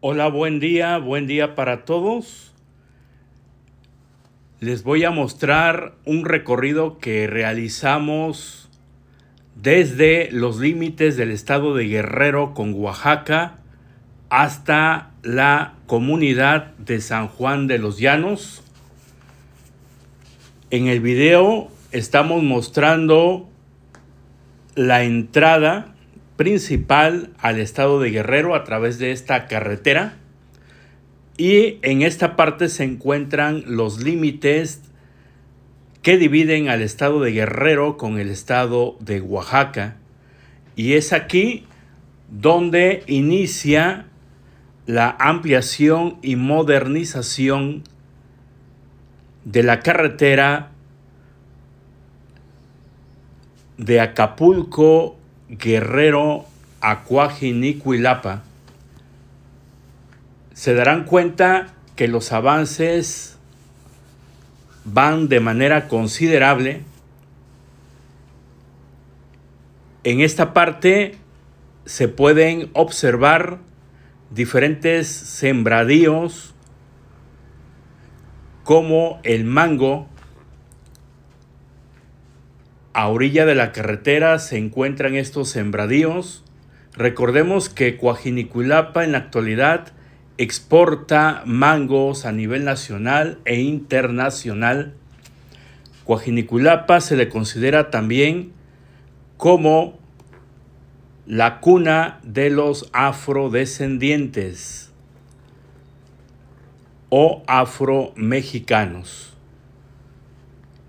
Hola, buen día, buen día para todos. Les voy a mostrar un recorrido que realizamos desde los límites del estado de Guerrero con Oaxaca hasta la comunidad de San Juan de los Llanos. En el video estamos mostrando la entrada principal al estado de Guerrero a través de esta carretera. Y en esta parte se encuentran los límites que dividen al estado de Guerrero con el estado de Oaxaca. Y es aquí donde inicia la ampliación y modernización de la carretera de Acapulco Guerrero, Acuajinicuilapa, se darán cuenta que los avances van de manera considerable. En esta parte se pueden observar diferentes sembradíos como el mango, a orilla de la carretera se encuentran estos sembradíos. Recordemos que Coajinicuilapa en la actualidad exporta mangos a nivel nacional e internacional. Coajinicuilapa se le considera también como la cuna de los afrodescendientes o afromexicanos.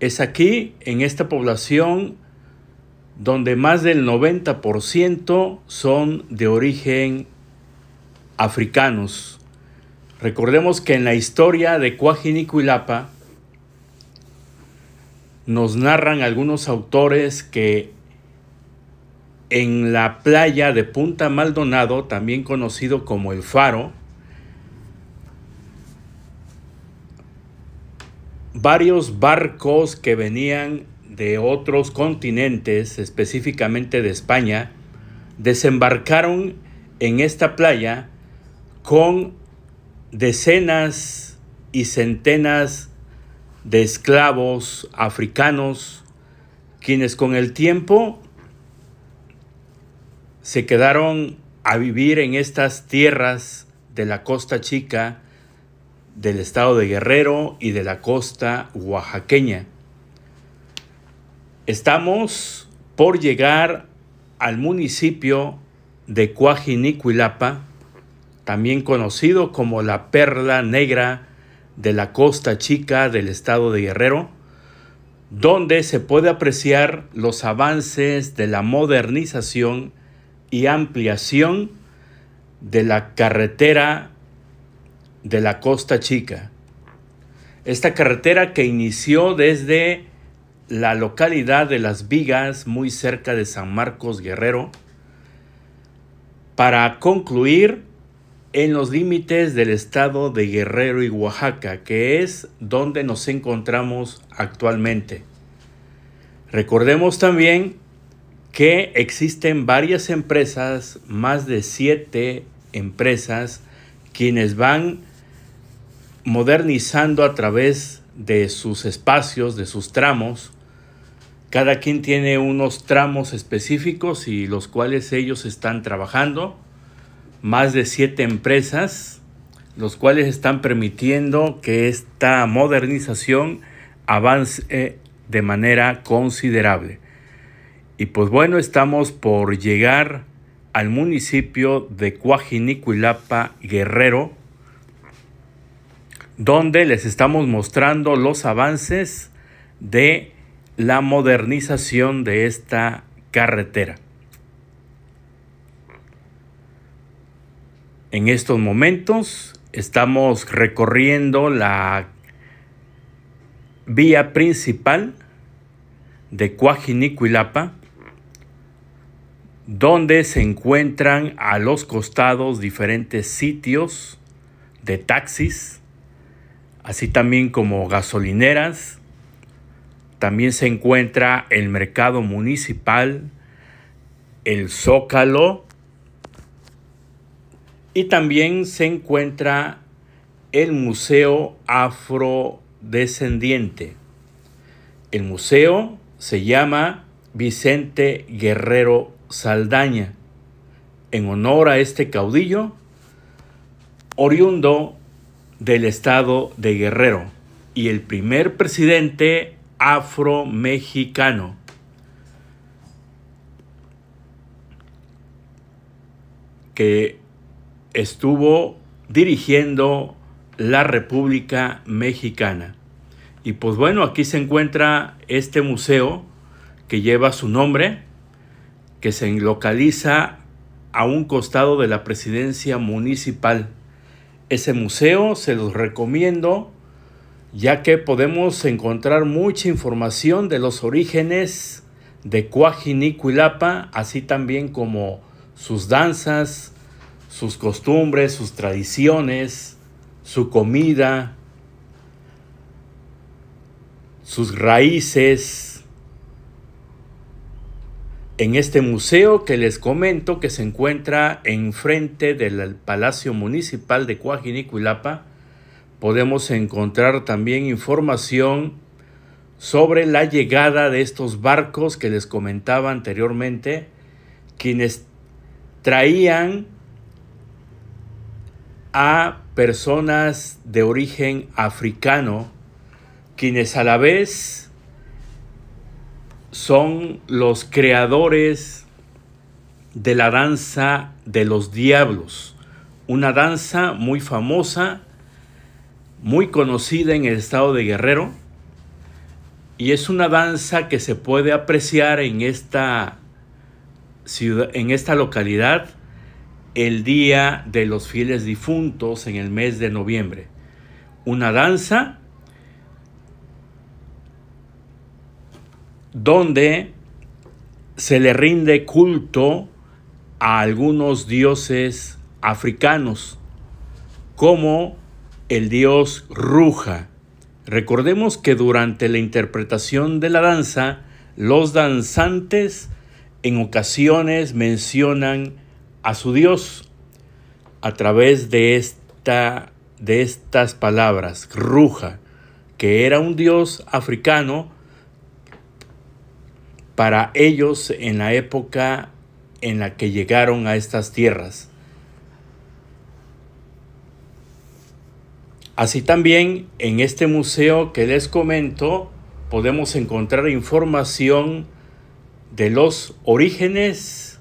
Es aquí, en esta población, donde más del 90% son de origen africanos. Recordemos que en la historia de Cuajinicuilapa nos narran algunos autores que en la playa de Punta Maldonado, también conocido como El Faro, varios barcos que venían de otros continentes, específicamente de España, desembarcaron en esta playa con decenas y centenas de esclavos africanos, quienes con el tiempo se quedaron a vivir en estas tierras de la Costa Chica, del estado de Guerrero y de la costa oaxaqueña. Estamos por llegar al municipio de Cuajinicuilapa, también conocido como la perla negra de la costa chica del estado de Guerrero, donde se puede apreciar los avances de la modernización y ampliación de la carretera de la Costa Chica. Esta carretera que inició desde la localidad de Las Vigas, muy cerca de San Marcos Guerrero, para concluir en los límites del estado de Guerrero y Oaxaca, que es donde nos encontramos actualmente. Recordemos también que existen varias empresas, más de siete empresas, quienes van modernizando a través de sus espacios, de sus tramos. Cada quien tiene unos tramos específicos y los cuales ellos están trabajando. Más de siete empresas, los cuales están permitiendo que esta modernización avance eh, de manera considerable. Y pues bueno, estamos por llegar al municipio de Cuajinicuilapa, Guerrero, donde les estamos mostrando los avances de la modernización de esta carretera. En estos momentos estamos recorriendo la vía principal de Cuajinicuilapa, donde se encuentran a los costados diferentes sitios de taxis, así también como gasolineras. También se encuentra el mercado municipal, el zócalo y también se encuentra el Museo Afrodescendiente. El museo se llama Vicente Guerrero Saldaña, en honor a este caudillo oriundo del estado de Guerrero y el primer presidente afro-mexicano. que estuvo dirigiendo la República Mexicana. Y pues bueno, aquí se encuentra este museo que lleva su nombre, que se localiza a un costado de la presidencia municipal ese museo, se los recomiendo, ya que podemos encontrar mucha información de los orígenes de Cuajinicuilapa, así también como sus danzas, sus costumbres, sus tradiciones, su comida, sus raíces, en este museo que les comento que se encuentra enfrente del Palacio Municipal de Coajinicuilapa, podemos encontrar también información sobre la llegada de estos barcos que les comentaba anteriormente, quienes traían a personas de origen africano, quienes a la vez son los creadores de la danza de los diablos, una danza muy famosa, muy conocida en el estado de Guerrero, y es una danza que se puede apreciar en esta en esta localidad, el día de los fieles difuntos en el mes de noviembre. Una danza donde se le rinde culto a algunos dioses africanos, como el dios Ruja. Recordemos que durante la interpretación de la danza, los danzantes en ocasiones mencionan a su Dios a través de, esta, de estas palabras, Ruja, que era un dios africano para ellos en la época en la que llegaron a estas tierras. Así también en este museo que les comento podemos encontrar información de los orígenes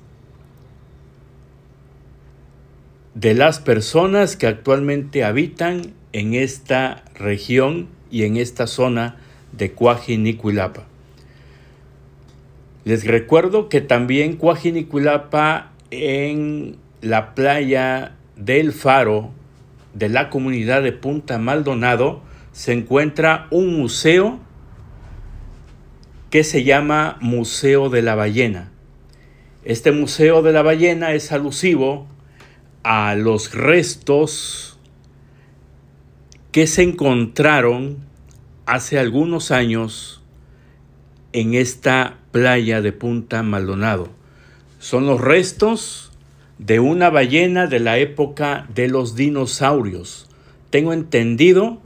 de las personas que actualmente habitan en esta región y en esta zona de Cuajinicuilapa. Les recuerdo que también Cuajiniculapa en la playa del Faro de la comunidad de Punta Maldonado se encuentra un museo que se llama Museo de la Ballena. Este Museo de la Ballena es alusivo a los restos que se encontraron hace algunos años en esta playa de Punta Maldonado. Son los restos de una ballena de la época de los dinosaurios. Tengo entendido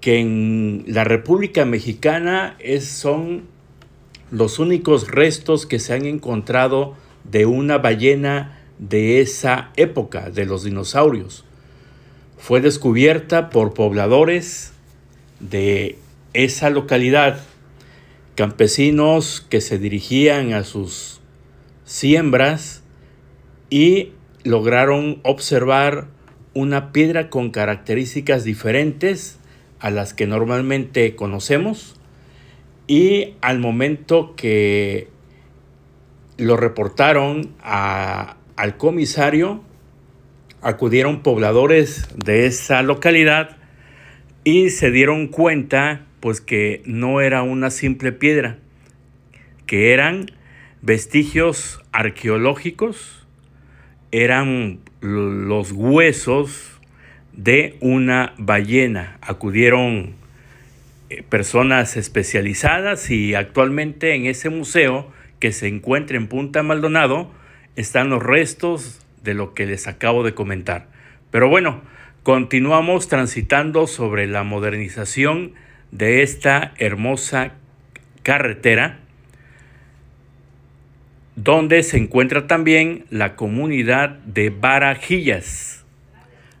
que en la República Mexicana es, son los únicos restos que se han encontrado de una ballena de esa época, de los dinosaurios. Fue descubierta por pobladores de esa localidad campesinos que se dirigían a sus siembras y lograron observar una piedra con características diferentes a las que normalmente conocemos y al momento que lo reportaron al comisario, acudieron pobladores de esa localidad y se dieron cuenta pues que no era una simple piedra, que eran vestigios arqueológicos, eran los huesos de una ballena. Acudieron eh, personas especializadas y actualmente en ese museo que se encuentra en Punta Maldonado están los restos de lo que les acabo de comentar. Pero bueno, continuamos transitando sobre la modernización de esta hermosa carretera, donde se encuentra también la comunidad de Barajillas.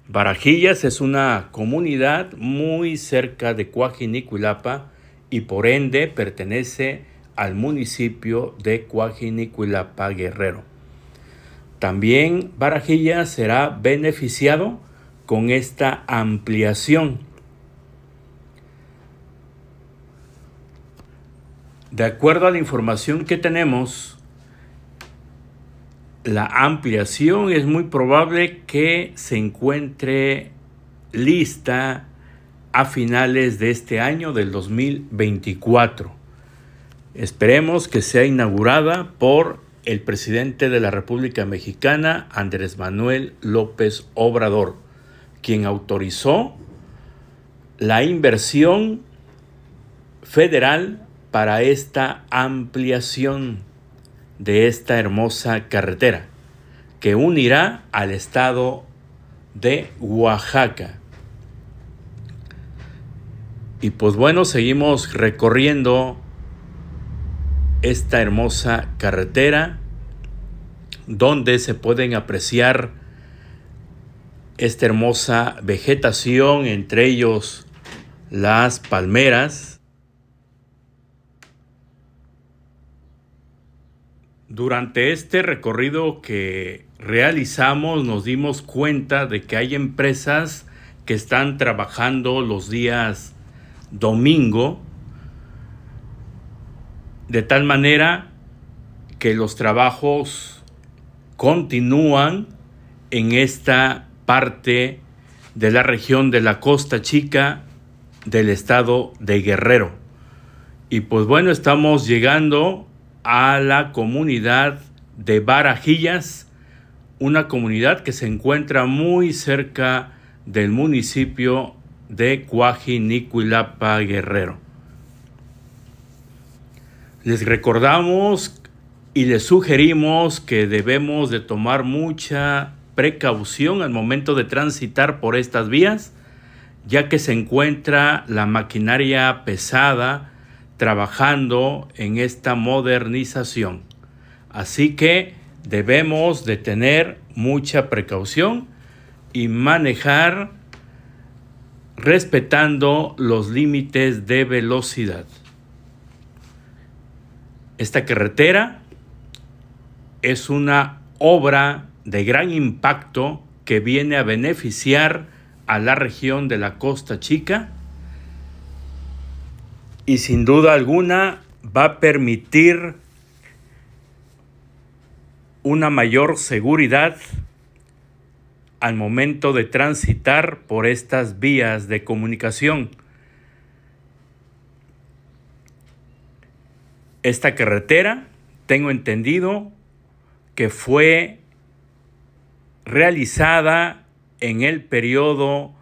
Barajillas es una comunidad muy cerca de Cuajinicuilapa y por ende pertenece al municipio de Cuajinicuilapa Guerrero. También Barajillas será beneficiado con esta ampliación De acuerdo a la información que tenemos, la ampliación es muy probable que se encuentre lista a finales de este año del 2024. Esperemos que sea inaugurada por el presidente de la República Mexicana, Andrés Manuel López Obrador, quien autorizó la inversión federal para esta ampliación de esta hermosa carretera que unirá al estado de Oaxaca. Y pues bueno, seguimos recorriendo esta hermosa carretera donde se pueden apreciar esta hermosa vegetación, entre ellos las palmeras, Durante este recorrido que realizamos nos dimos cuenta de que hay empresas que están trabajando los días domingo de tal manera que los trabajos continúan en esta parte de la región de la Costa Chica del estado de Guerrero. Y pues bueno, estamos llegando a la comunidad de Barajillas, una comunidad que se encuentra muy cerca del municipio de Cuajinicuilapa Guerrero. Les recordamos y les sugerimos que debemos de tomar mucha precaución al momento de transitar por estas vías, ya que se encuentra la maquinaria pesada trabajando en esta modernización. Así que debemos de tener mucha precaución y manejar respetando los límites de velocidad. Esta carretera es una obra de gran impacto que viene a beneficiar a la región de la Costa Chica y sin duda alguna va a permitir una mayor seguridad al momento de transitar por estas vías de comunicación. Esta carretera, tengo entendido que fue realizada en el periodo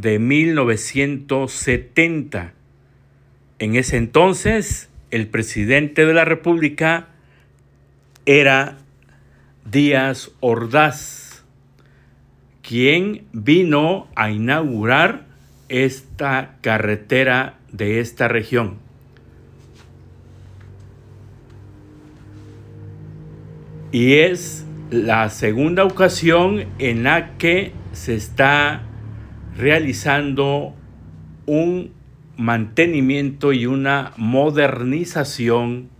de 1970. En ese entonces, el presidente de la República era Díaz Ordaz, quien vino a inaugurar esta carretera de esta región. Y es la segunda ocasión en la que se está realizando un mantenimiento y una modernización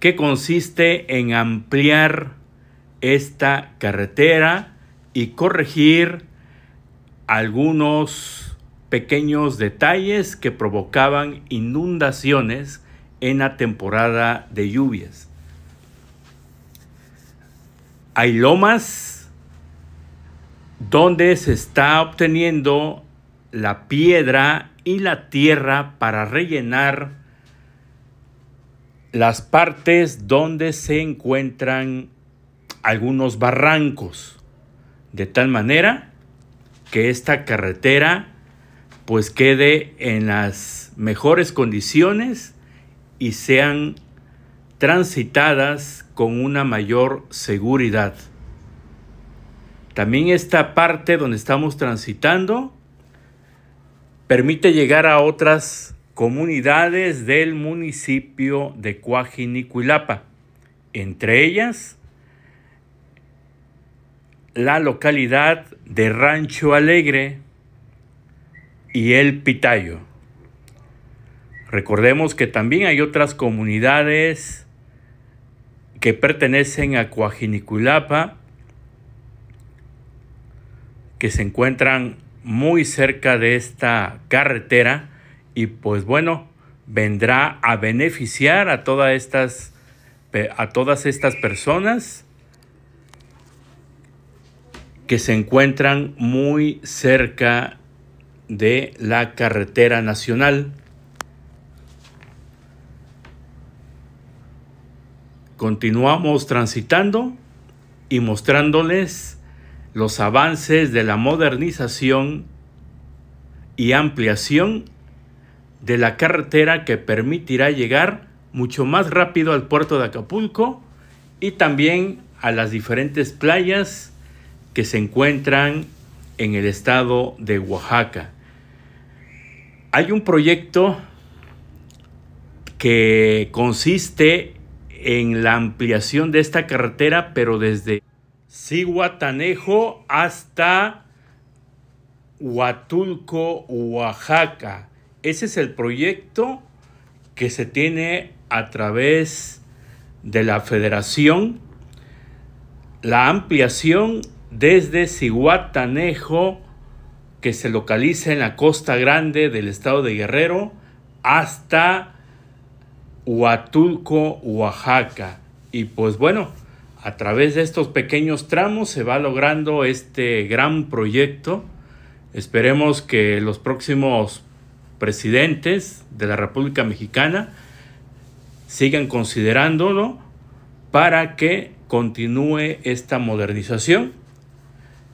que consiste en ampliar esta carretera y corregir algunos pequeños detalles que provocaban inundaciones en la temporada de lluvias. Hay lomas donde se está obteniendo la piedra y la tierra para rellenar las partes donde se encuentran algunos barrancos, de tal manera que esta carretera pues quede en las mejores condiciones y sean transitadas con una mayor seguridad. También esta parte donde estamos transitando permite llegar a otras comunidades del municipio de Cuajinicuilapa, entre ellas la localidad de Rancho Alegre y El Pitayo. Recordemos que también hay otras comunidades que pertenecen a Cuajinicuilapa que se encuentran muy cerca de esta carretera y pues bueno, vendrá a beneficiar a todas estas, a todas estas personas que se encuentran muy cerca de la carretera nacional. Continuamos transitando y mostrándoles los avances de la modernización y ampliación de la carretera que permitirá llegar mucho más rápido al puerto de Acapulco y también a las diferentes playas que se encuentran en el estado de Oaxaca. Hay un proyecto que consiste en la ampliación de esta carretera, pero desde Sihuatanejo hasta Huatulco, Oaxaca. Ese es el proyecto que se tiene a través de la federación, la ampliación desde Sihuatanejo, que se localiza en la costa grande del estado de Guerrero, hasta Huatulco, Oaxaca. Y pues bueno, a través de estos pequeños tramos se va logrando este gran proyecto. Esperemos que los próximos presidentes de la República Mexicana sigan considerándolo para que continúe esta modernización.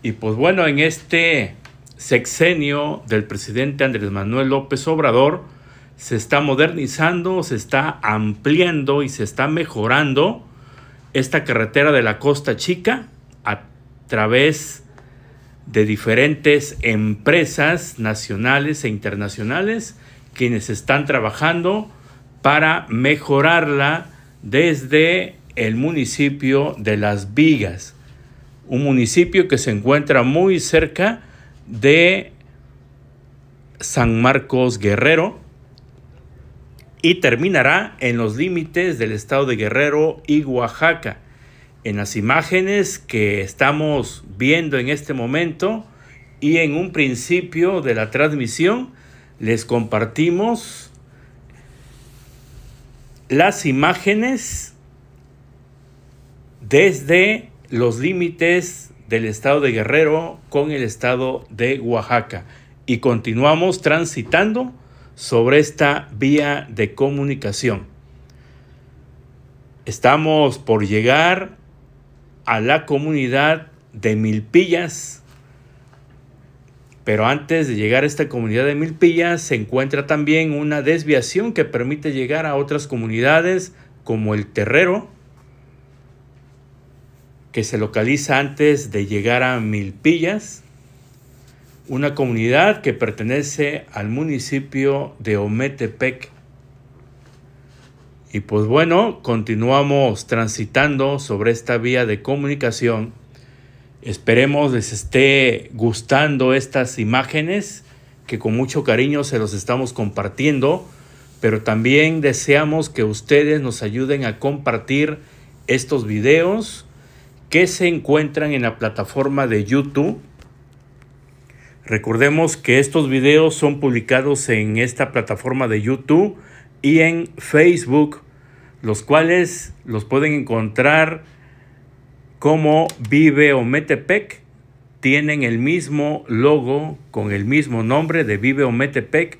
Y pues bueno, en este sexenio del presidente Andrés Manuel López Obrador se está modernizando, se está ampliando y se está mejorando esta carretera de la Costa Chica a través de diferentes empresas nacionales e internacionales quienes están trabajando para mejorarla desde el municipio de Las Vigas, un municipio que se encuentra muy cerca de San Marcos Guerrero, y terminará en los límites del estado de Guerrero y Oaxaca. En las imágenes que estamos viendo en este momento y en un principio de la transmisión, les compartimos las imágenes desde los límites del estado de Guerrero con el estado de Oaxaca. Y continuamos transitando sobre esta vía de comunicación. Estamos por llegar a la comunidad de Milpillas, pero antes de llegar a esta comunidad de Milpillas se encuentra también una desviación que permite llegar a otras comunidades como el Terrero, que se localiza antes de llegar a Milpillas una comunidad que pertenece al municipio de Ometepec. Y pues bueno, continuamos transitando sobre esta vía de comunicación. Esperemos les esté gustando estas imágenes que con mucho cariño se los estamos compartiendo, pero también deseamos que ustedes nos ayuden a compartir estos videos que se encuentran en la plataforma de YouTube Recordemos que estos videos son publicados en esta plataforma de YouTube y en Facebook, los cuales los pueden encontrar como Vive Metepec. Tienen el mismo logo con el mismo nombre de Vive Metepec.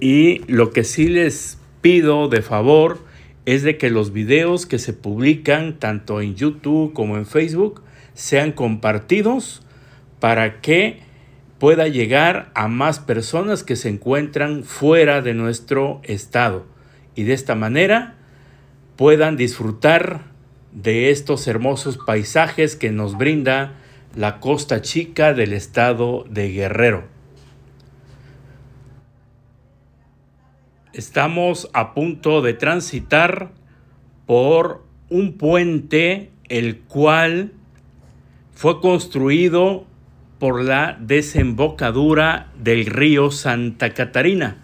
Y lo que sí les pido de favor es de que los videos que se publican tanto en YouTube como en Facebook sean compartidos para que pueda llegar a más personas que se encuentran fuera de nuestro estado y de esta manera puedan disfrutar de estos hermosos paisajes que nos brinda la costa chica del estado de Guerrero. Estamos a punto de transitar por un puente el cual fue construido por la desembocadura del río Santa Catarina.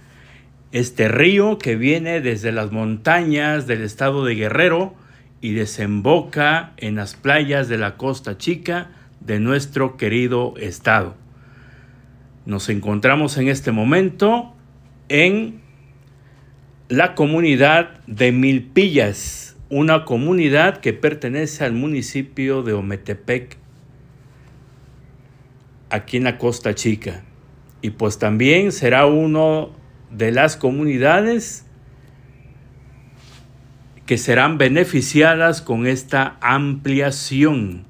Este río que viene desde las montañas del estado de Guerrero y desemboca en las playas de la Costa Chica de nuestro querido estado. Nos encontramos en este momento en la comunidad de Milpillas, una comunidad que pertenece al municipio de Ometepec, aquí en la Costa Chica. Y pues también será uno de las comunidades que serán beneficiadas con esta ampliación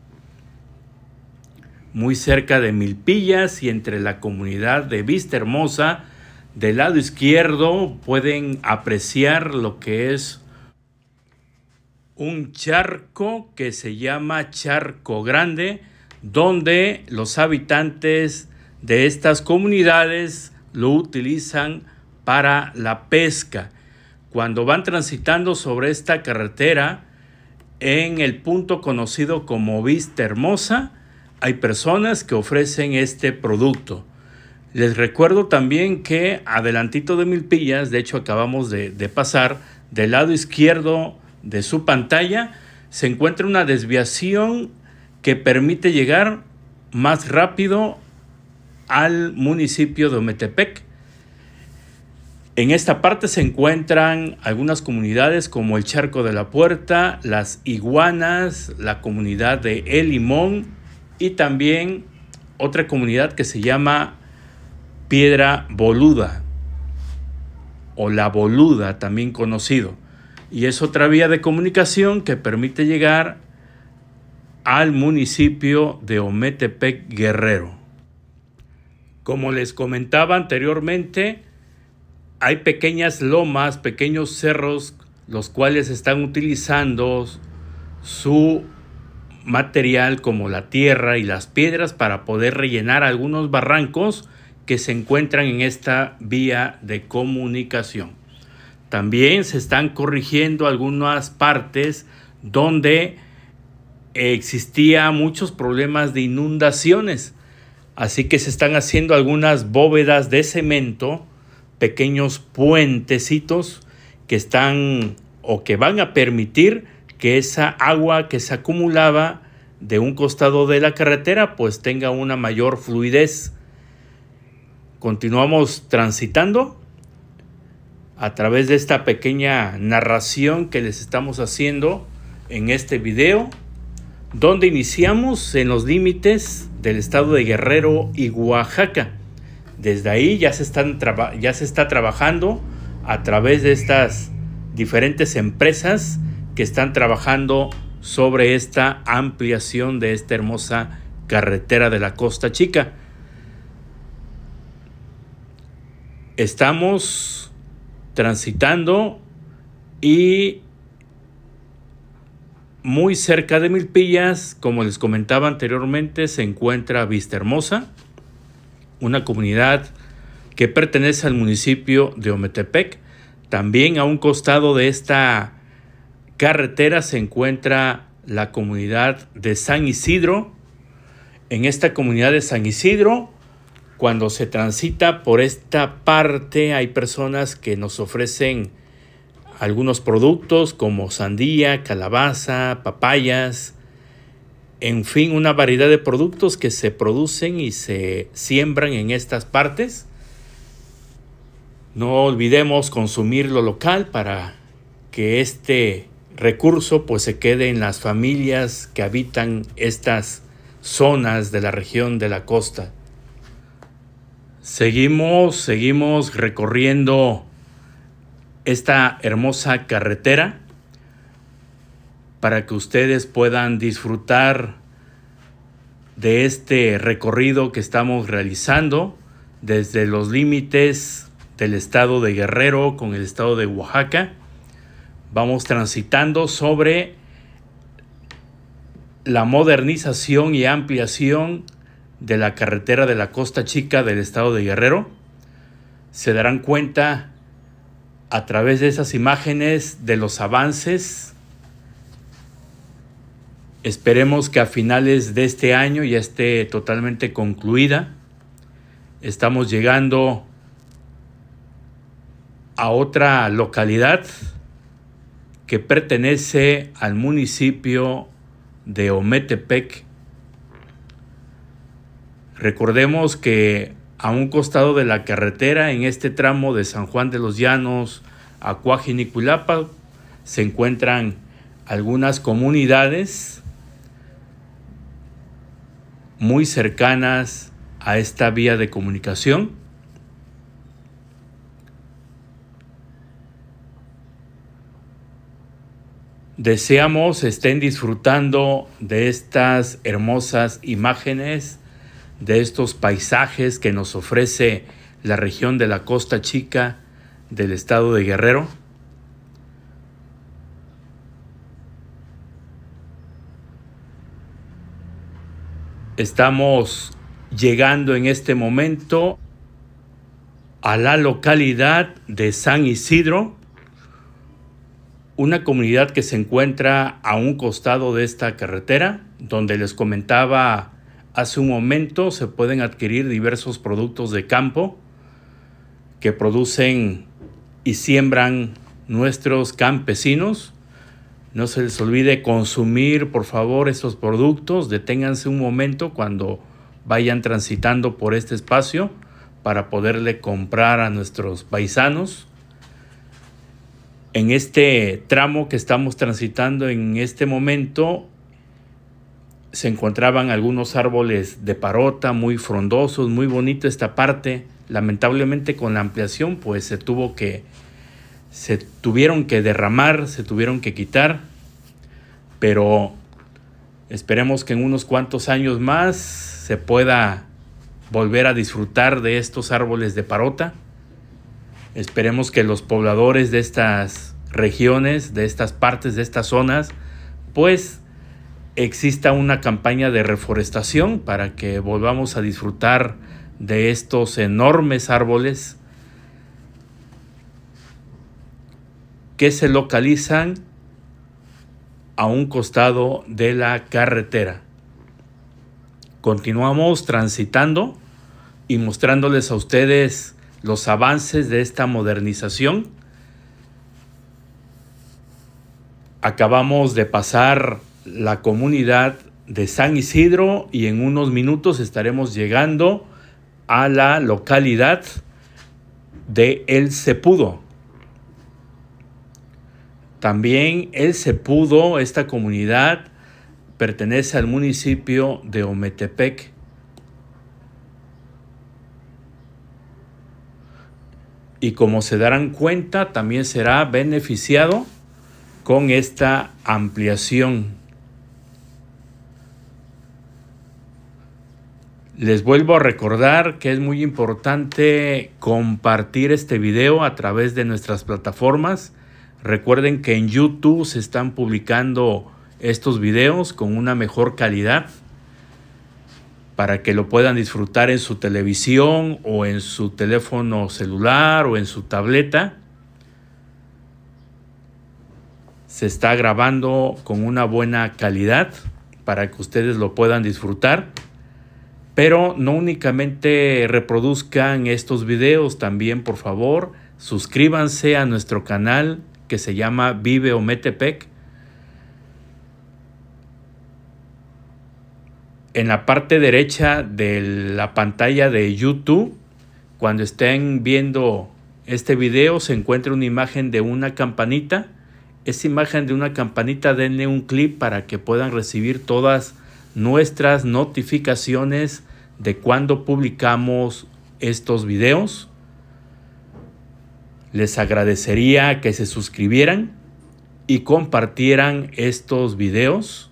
muy cerca de Milpillas y entre la comunidad de Vista Hermosa. Del lado izquierdo pueden apreciar lo que es un charco que se llama Charco Grande donde los habitantes de estas comunidades lo utilizan para la pesca. Cuando van transitando sobre esta carretera, en el punto conocido como Vista Hermosa, hay personas que ofrecen este producto. Les recuerdo también que adelantito de Milpillas, de hecho acabamos de, de pasar, del lado izquierdo de su pantalla se encuentra una desviación que permite llegar más rápido al municipio de Ometepec. En esta parte se encuentran algunas comunidades como el Charco de la Puerta, las Iguanas, la comunidad de El Limón y también otra comunidad que se llama Piedra Boluda o La Boluda, también conocido. Y es otra vía de comunicación que permite llegar al municipio de Ometepec Guerrero. Como les comentaba anteriormente, hay pequeñas lomas, pequeños cerros, los cuales están utilizando su material como la tierra y las piedras para poder rellenar algunos barrancos que se encuentran en esta vía de comunicación. También se están corrigiendo algunas partes donde existía muchos problemas de inundaciones, así que se están haciendo algunas bóvedas de cemento, pequeños puentecitos que están o que van a permitir que esa agua que se acumulaba de un costado de la carretera pues tenga una mayor fluidez. Continuamos transitando a través de esta pequeña narración que les estamos haciendo en este video donde iniciamos en los límites del estado de Guerrero y Oaxaca. Desde ahí ya se, ya se está trabajando a través de estas diferentes empresas que están trabajando sobre esta ampliación de esta hermosa carretera de la Costa Chica. Estamos transitando y muy cerca de Milpillas, como les comentaba anteriormente, se encuentra Vista Hermosa, una comunidad que pertenece al municipio de Ometepec. También a un costado de esta carretera se encuentra la comunidad de San Isidro. En esta comunidad de San Isidro, cuando se transita por esta parte, hay personas que nos ofrecen algunos productos como sandía, calabaza, papayas, en fin, una variedad de productos que se producen y se siembran en estas partes. No olvidemos consumir lo local para que este recurso pues se quede en las familias que habitan estas zonas de la región de la costa. Seguimos, seguimos recorriendo esta hermosa carretera para que ustedes puedan disfrutar de este recorrido que estamos realizando desde los límites del estado de Guerrero con el estado de Oaxaca. Vamos transitando sobre la modernización y ampliación de la carretera de la Costa Chica del estado de Guerrero. Se darán cuenta a través de esas imágenes, de los avances. Esperemos que a finales de este año ya esté totalmente concluida. Estamos llegando a otra localidad que pertenece al municipio de Ometepec. Recordemos que a un costado de la carretera en este tramo de San Juan de los Llanos a Cuajinicuilapa, se encuentran algunas comunidades muy cercanas a esta vía de comunicación. Deseamos estén disfrutando de estas hermosas imágenes de estos paisajes que nos ofrece la región de la Costa Chica del estado de Guerrero. Estamos llegando en este momento a la localidad de San Isidro, una comunidad que se encuentra a un costado de esta carretera, donde les comentaba Hace un momento se pueden adquirir diversos productos de campo que producen y siembran nuestros campesinos. No se les olvide consumir, por favor, esos productos. Deténganse un momento cuando vayan transitando por este espacio para poderle comprar a nuestros paisanos. En este tramo que estamos transitando en este momento se encontraban algunos árboles de parota muy frondosos, muy bonito esta parte. Lamentablemente con la ampliación pues se tuvo que se tuvieron que derramar, se tuvieron que quitar, pero esperemos que en unos cuantos años más se pueda volver a disfrutar de estos árboles de parota. Esperemos que los pobladores de estas regiones, de estas partes, de estas zonas, pues exista una campaña de reforestación para que volvamos a disfrutar de estos enormes árboles que se localizan a un costado de la carretera. Continuamos transitando y mostrándoles a ustedes los avances de esta modernización. Acabamos de pasar la comunidad de San Isidro y en unos minutos estaremos llegando a la localidad de El Cepudo. También El Cepudo, esta comunidad, pertenece al municipio de Ometepec. Y como se darán cuenta, también será beneficiado con esta ampliación. Les vuelvo a recordar que es muy importante compartir este video a través de nuestras plataformas. Recuerden que en YouTube se están publicando estos videos con una mejor calidad para que lo puedan disfrutar en su televisión o en su teléfono celular o en su tableta. Se está grabando con una buena calidad para que ustedes lo puedan disfrutar. Pero no únicamente reproduzcan estos videos, también por favor suscríbanse a nuestro canal que se llama Vive Ometepec. En la parte derecha de la pantalla de YouTube, cuando estén viendo este video, se encuentra una imagen de una campanita. Esa imagen de una campanita denle un clic para que puedan recibir todas nuestras notificaciones de cuando publicamos estos videos. Les agradecería que se suscribieran y compartieran estos videos.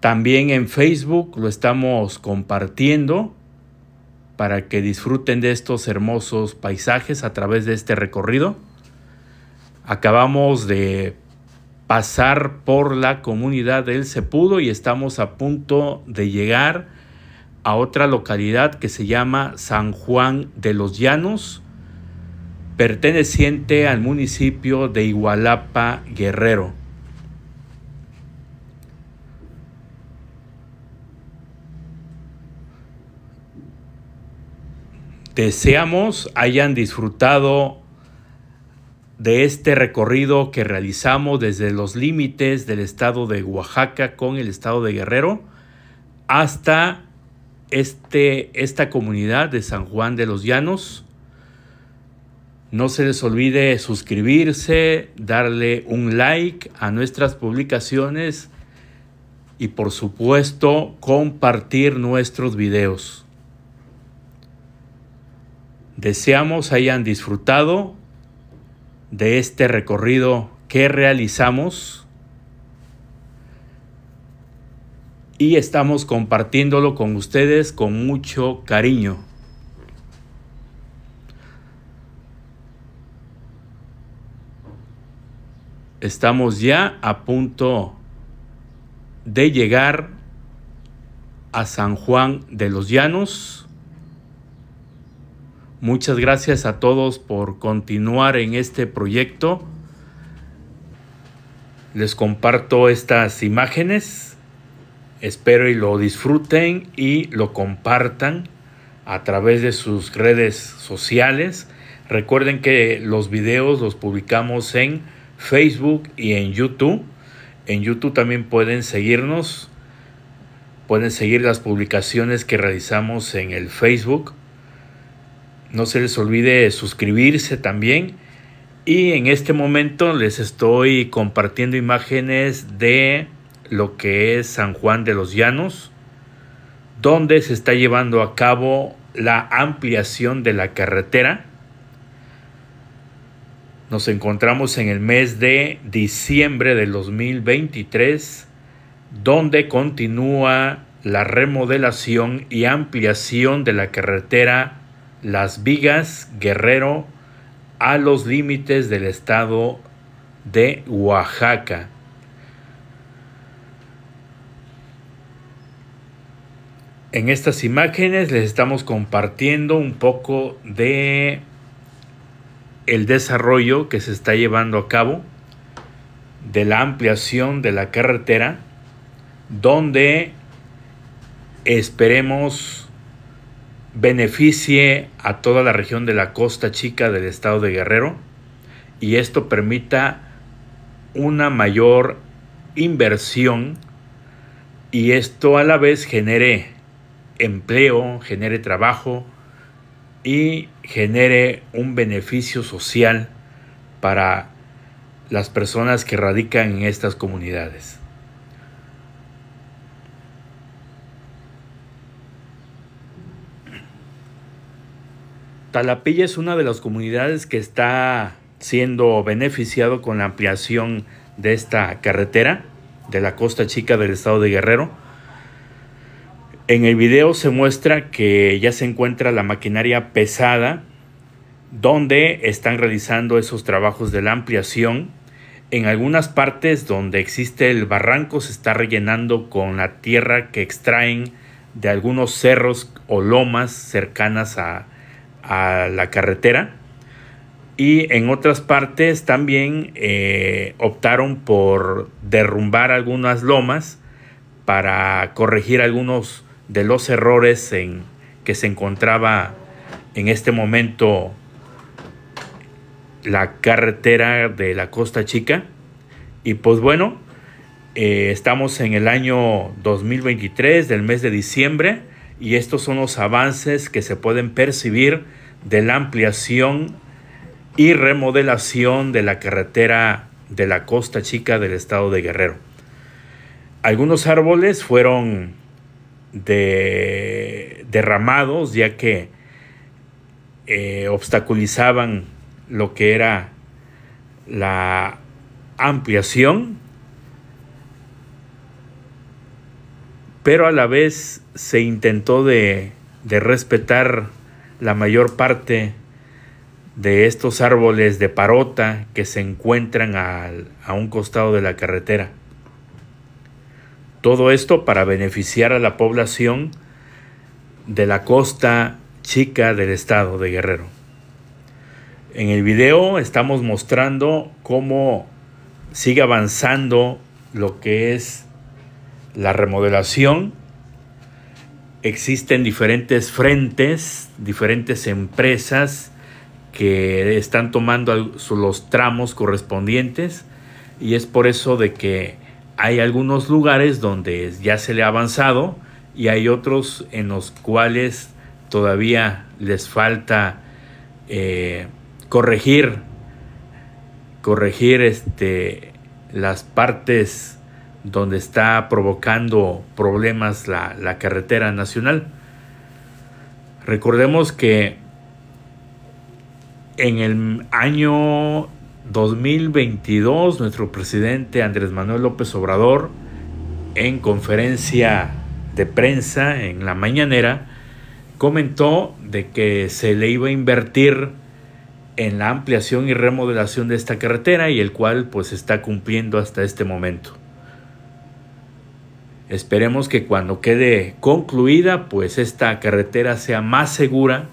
También en Facebook lo estamos compartiendo para que disfruten de estos hermosos paisajes a través de este recorrido. Acabamos de pasar por la comunidad del Cepudo y estamos a punto de llegar a otra localidad que se llama San Juan de los Llanos, perteneciente al municipio de Igualapa Guerrero. Deseamos hayan disfrutado de este recorrido que realizamos desde los límites del estado de Oaxaca con el estado de Guerrero hasta este, esta comunidad de San Juan de los Llanos. No se les olvide suscribirse, darle un like a nuestras publicaciones y por supuesto compartir nuestros videos. Deseamos hayan disfrutado de este recorrido que realizamos y estamos compartiéndolo con ustedes con mucho cariño. Estamos ya a punto de llegar a San Juan de los Llanos. Muchas gracias a todos por continuar en este proyecto. Les comparto estas imágenes. Espero y lo disfruten y lo compartan a través de sus redes sociales. Recuerden que los videos los publicamos en Facebook y en YouTube. En YouTube también pueden seguirnos. Pueden seguir las publicaciones que realizamos en el Facebook no se les olvide suscribirse también. Y en este momento les estoy compartiendo imágenes de lo que es San Juan de los Llanos, donde se está llevando a cabo la ampliación de la carretera. Nos encontramos en el mes de diciembre del 2023, donde continúa la remodelación y ampliación de la carretera las Vigas, Guerrero, a los límites del estado de Oaxaca. En estas imágenes les estamos compartiendo un poco de el desarrollo que se está llevando a cabo de la ampliación de la carretera donde esperemos beneficie a toda la región de la costa chica del estado de Guerrero y esto permita una mayor inversión y esto a la vez genere empleo, genere trabajo y genere un beneficio social para las personas que radican en estas comunidades. Talapilla es una de las comunidades que está siendo beneficiado con la ampliación de esta carretera de la Costa Chica del estado de Guerrero. En el video se muestra que ya se encuentra la maquinaria pesada donde están realizando esos trabajos de la ampliación. En algunas partes donde existe el barranco se está rellenando con la tierra que extraen de algunos cerros o lomas cercanas a, a la carretera. Y en otras partes también eh, optaron por derrumbar algunas lomas para corregir algunos de los errores en que se encontraba en este momento la carretera de la Costa Chica. Y pues bueno, eh, estamos en el año 2023 del mes de diciembre y estos son los avances que se pueden percibir de la ampliación y remodelación de la carretera de la Costa Chica del estado de Guerrero. Algunos árboles fueron de, derramados ya que eh, obstaculizaban lo que era la ampliación, pero a la vez se intentó de respetar la mayor parte de estos árboles de parota que se encuentran a, un costado de la carretera. Todo esto para beneficiar a la población de la costa chica del estado de Guerrero. En el video estamos mostrando cómo sigue avanzando lo que es la remodelación existen diferentes frentes, diferentes empresas que están tomando los tramos correspondientes y es por eso de que hay algunos lugares donde ya se le ha avanzado y hay otros en los cuales todavía les falta eh, corregir corregir este las partes donde está provocando problemas la, carretera nacional. Recordemos que en el año 2022 nuestro presidente Andrés Manuel López Obrador en conferencia de prensa en la mañanera comentó de que se le iba a invertir en la ampliación y remodelación de esta carretera y el cual pues está cumpliendo hasta este momento. Esperemos que cuando quede concluida, pues esta carretera sea más segura,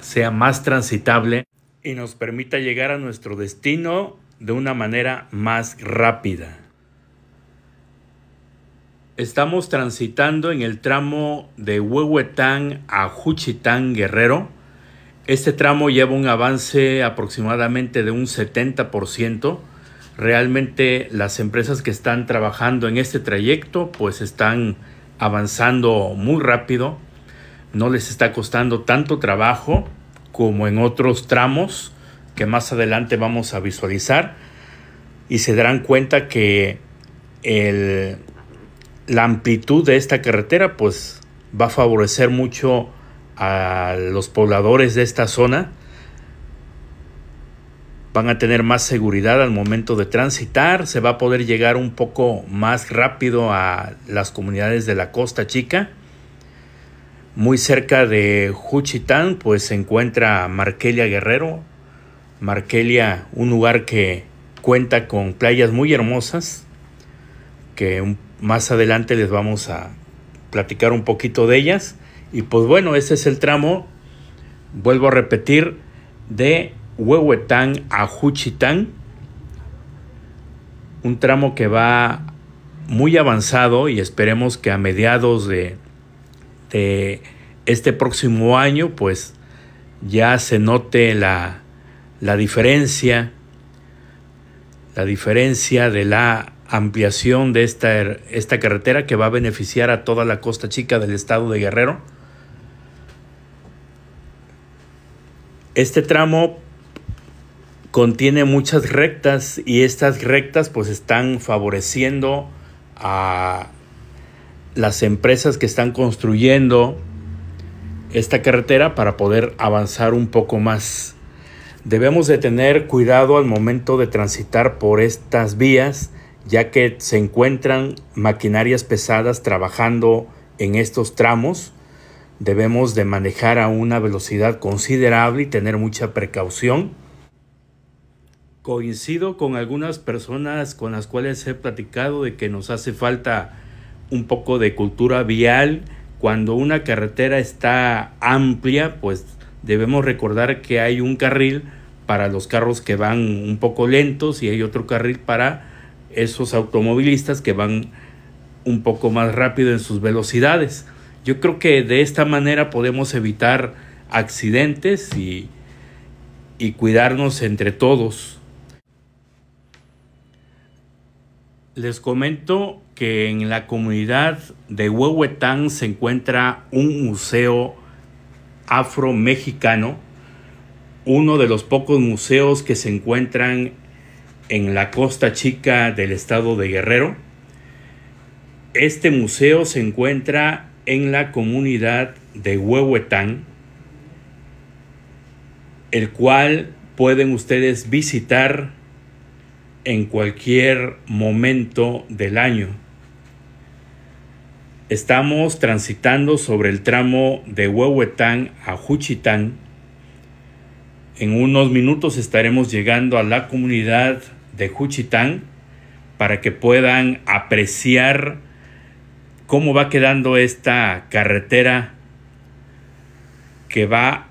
sea más transitable y nos permita llegar a nuestro destino de una manera más rápida. Estamos transitando en el tramo de Huehuetán a Juchitán Guerrero. Este tramo lleva un avance aproximadamente de un 70% realmente las empresas que están trabajando en este trayecto pues están avanzando muy rápido, no les está costando tanto trabajo como en otros tramos que más adelante vamos a visualizar y se darán cuenta que la amplitud de esta carretera pues va a favorecer mucho a los pobladores de esta zona van a tener más seguridad al momento de transitar, se va a poder llegar un poco más rápido a las comunidades de la Costa Chica. Muy cerca de Juchitán, pues se encuentra Marquelia Guerrero. Marquelia, un lugar que cuenta con playas muy hermosas, que más adelante les vamos a platicar un poquito de ellas. Y pues bueno, ese es el tramo, vuelvo a repetir, de Huehuetán a Juchitán, un tramo que va muy avanzado y esperemos que a mediados de, este próximo año pues ya se note la, diferencia, la diferencia de la ampliación de esta, esta, carretera que va a beneficiar a toda la costa chica del estado de Guerrero. Este tramo contiene muchas rectas y estas rectas pues están favoreciendo a las empresas que están construyendo esta carretera para poder avanzar un poco más. Debemos de tener cuidado al momento de transitar por estas vías ya que se encuentran maquinarias pesadas trabajando en estos tramos. Debemos de manejar a una velocidad considerable y tener mucha precaución coincido con algunas personas con las cuales he platicado de que nos hace falta un poco de cultura vial. Cuando una carretera está amplia, pues debemos recordar que hay un carril para los carros que van un poco lentos y hay otro carril para esos automovilistas que van un poco más rápido en sus velocidades. Yo creo que de esta manera podemos evitar accidentes y, cuidarnos entre todos. Les comento que en la comunidad de Huehuetán se encuentra un museo afro-mexicano, uno de los pocos museos que se encuentran en la costa chica del estado de Guerrero. Este museo se encuentra en la comunidad de Huehuetán, el cual pueden ustedes visitar en cualquier momento del año. Estamos transitando sobre el tramo de Huehuetán a Juchitán. En unos minutos estaremos llegando a la comunidad de Juchitán para que puedan apreciar cómo va quedando esta carretera que va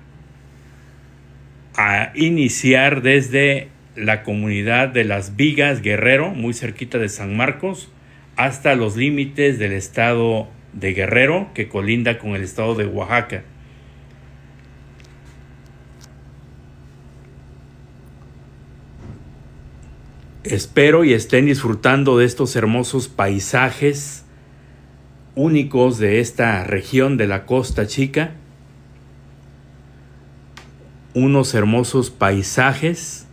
a iniciar desde la comunidad de Las Vigas, Guerrero, muy cerquita de San Marcos, hasta los límites del estado de Guerrero, que colinda con el estado de Oaxaca. Espero y estén disfrutando de estos hermosos paisajes únicos de esta región de la Costa Chica. Unos hermosos paisajes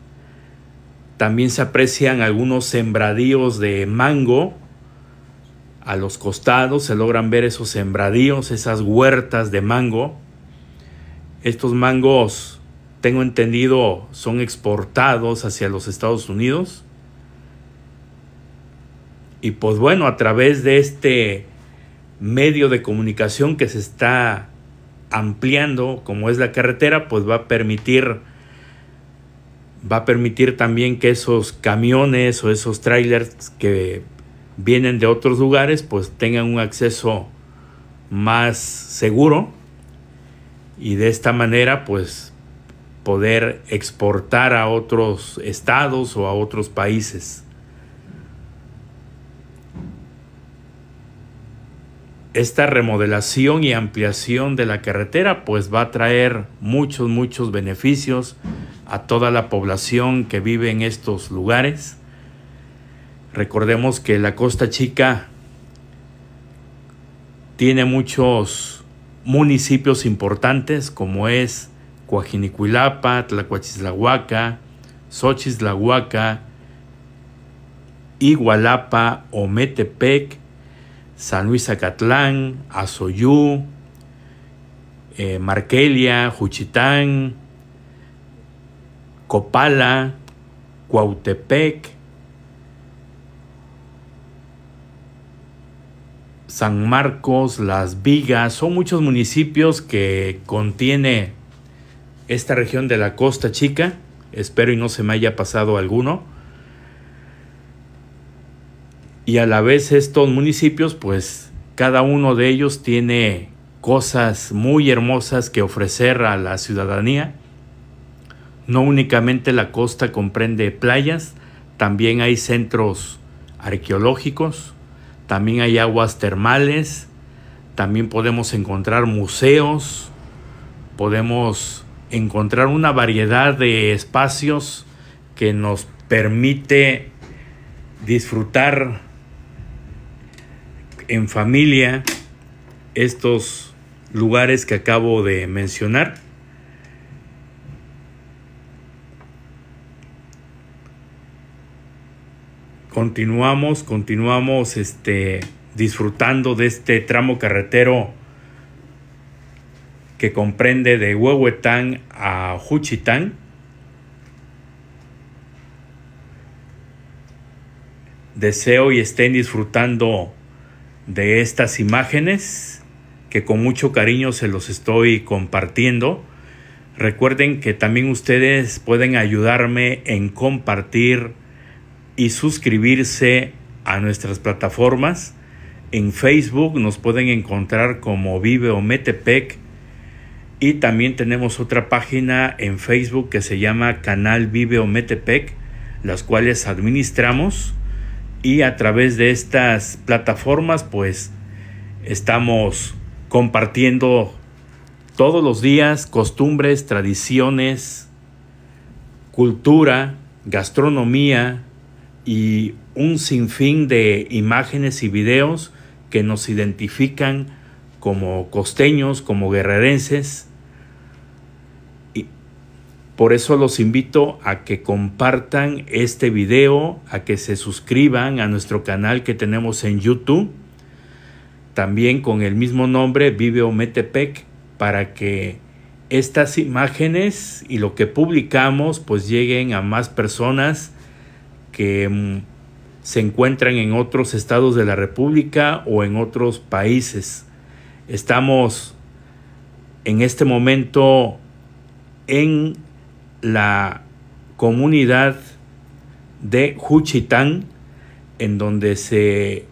también se aprecian algunos sembradíos de mango. A los costados se logran ver esos sembradíos, esas huertas de mango. Estos mangos, tengo entendido, son exportados hacia los Estados Unidos. Y pues bueno, a través de este medio de comunicación que se está ampliando, como es la carretera, pues va a permitir va a permitir también que esos camiones o esos trailers que vienen de otros lugares pues tengan un acceso más seguro y de esta manera pues poder exportar a otros estados o a otros países. esta remodelación y ampliación de la carretera pues va a traer muchos, muchos beneficios a toda la población que vive en estos lugares. Recordemos que la Costa Chica tiene muchos municipios importantes como es Coajinicuilapa, Tlacuachislahuaca, Xochislahuaca, Igualapa, Ometepec, San Luis Acatlán, Azoyú, eh, Marquelia, Juchitán, Copala, Cuautepec, San Marcos, Las Vigas, son muchos municipios que contiene esta región de la Costa Chica. Espero y no se me haya pasado alguno y a la vez estos municipios pues cada uno de ellos tiene cosas muy hermosas que ofrecer a la ciudadanía. No únicamente la costa comprende playas, también hay centros arqueológicos, también hay aguas termales, también podemos encontrar museos, podemos encontrar una variedad de espacios que nos permite disfrutar en familia estos lugares que acabo de mencionar. Continuamos, continuamos este, disfrutando de este tramo carretero que comprende de Huehuetán a Juchitán. Deseo y estén disfrutando de estas imágenes que con mucho cariño se los estoy compartiendo. Recuerden que también ustedes pueden ayudarme en compartir y suscribirse a nuestras plataformas. En Facebook nos pueden encontrar como Vive Metepec y también tenemos otra página en Facebook que se llama Canal Vive Metepec las cuales administramos y a través de estas plataformas pues estamos compartiendo todos los días costumbres, tradiciones, cultura, gastronomía y un sinfín de imágenes y videos que nos identifican como costeños, como guerrerenses por eso los invito a que compartan este video, a que se suscriban a nuestro canal que tenemos en YouTube, también con el mismo nombre, Vive Metepec, para que estas imágenes y lo que publicamos pues lleguen a más personas que mm, se encuentran en otros estados de la República o en otros países. Estamos en este momento en la comunidad de Juchitán, en donde se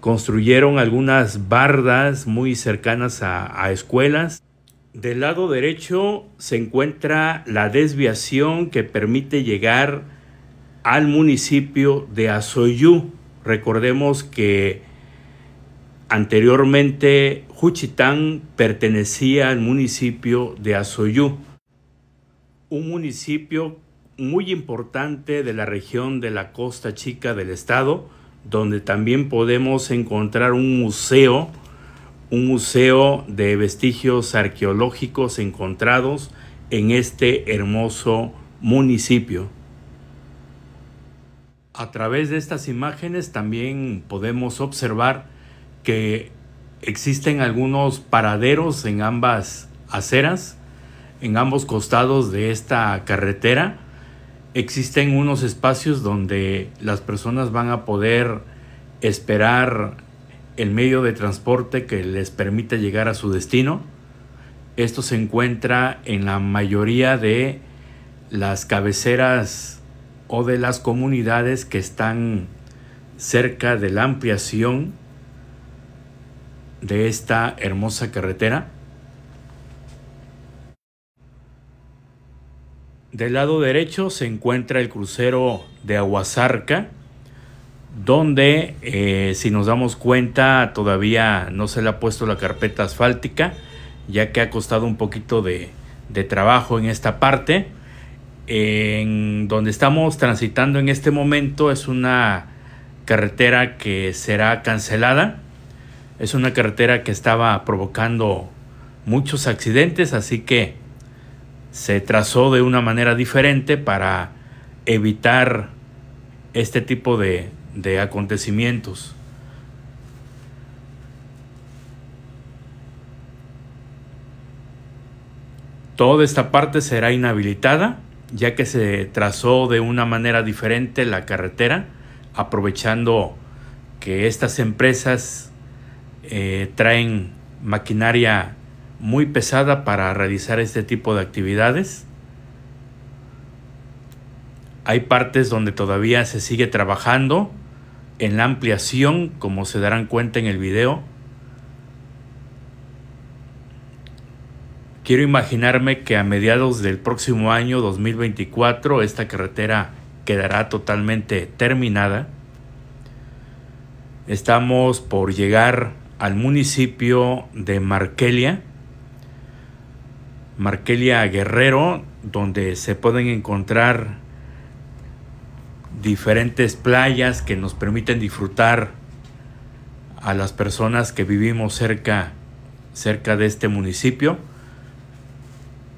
construyeron algunas bardas muy cercanas a, escuelas. Del lado derecho se encuentra la desviación que permite llegar al municipio de Azoyú. Recordemos que anteriormente Juchitán pertenecía al municipio de Azoyú un municipio muy importante de la región de la Costa Chica del estado, donde también podemos encontrar un museo, un museo de vestigios arqueológicos encontrados en este hermoso municipio. A través de estas imágenes también podemos observar que existen algunos paraderos en ambas aceras en ambos costados de esta carretera existen unos espacios donde las personas van a poder esperar el medio de transporte que les permita llegar a su destino. Esto se encuentra en la mayoría de las cabeceras o de las comunidades que están cerca de la ampliación de esta hermosa carretera. Del lado derecho se encuentra el crucero de Aguasarca, donde eh, si nos damos cuenta todavía no se le ha puesto la carpeta asfáltica, ya que ha costado un poquito de, trabajo en esta parte. En donde estamos transitando en este momento es una carretera que será cancelada. Es una carretera que estaba provocando muchos accidentes, así que se trazó de una manera diferente para evitar este tipo de, acontecimientos. Toda esta parte será inhabilitada ya que se trazó de una manera diferente la carretera, aprovechando que estas empresas eh, traen maquinaria muy pesada para realizar este tipo de actividades. Hay partes donde todavía se sigue trabajando en la ampliación, como se darán cuenta en el video. Quiero imaginarme que a mediados del próximo año 2024 esta carretera quedará totalmente terminada. Estamos por llegar al municipio de Markelia Marquelia Guerrero, donde se pueden encontrar diferentes playas que nos permiten disfrutar a las personas que vivimos cerca, cerca de este municipio.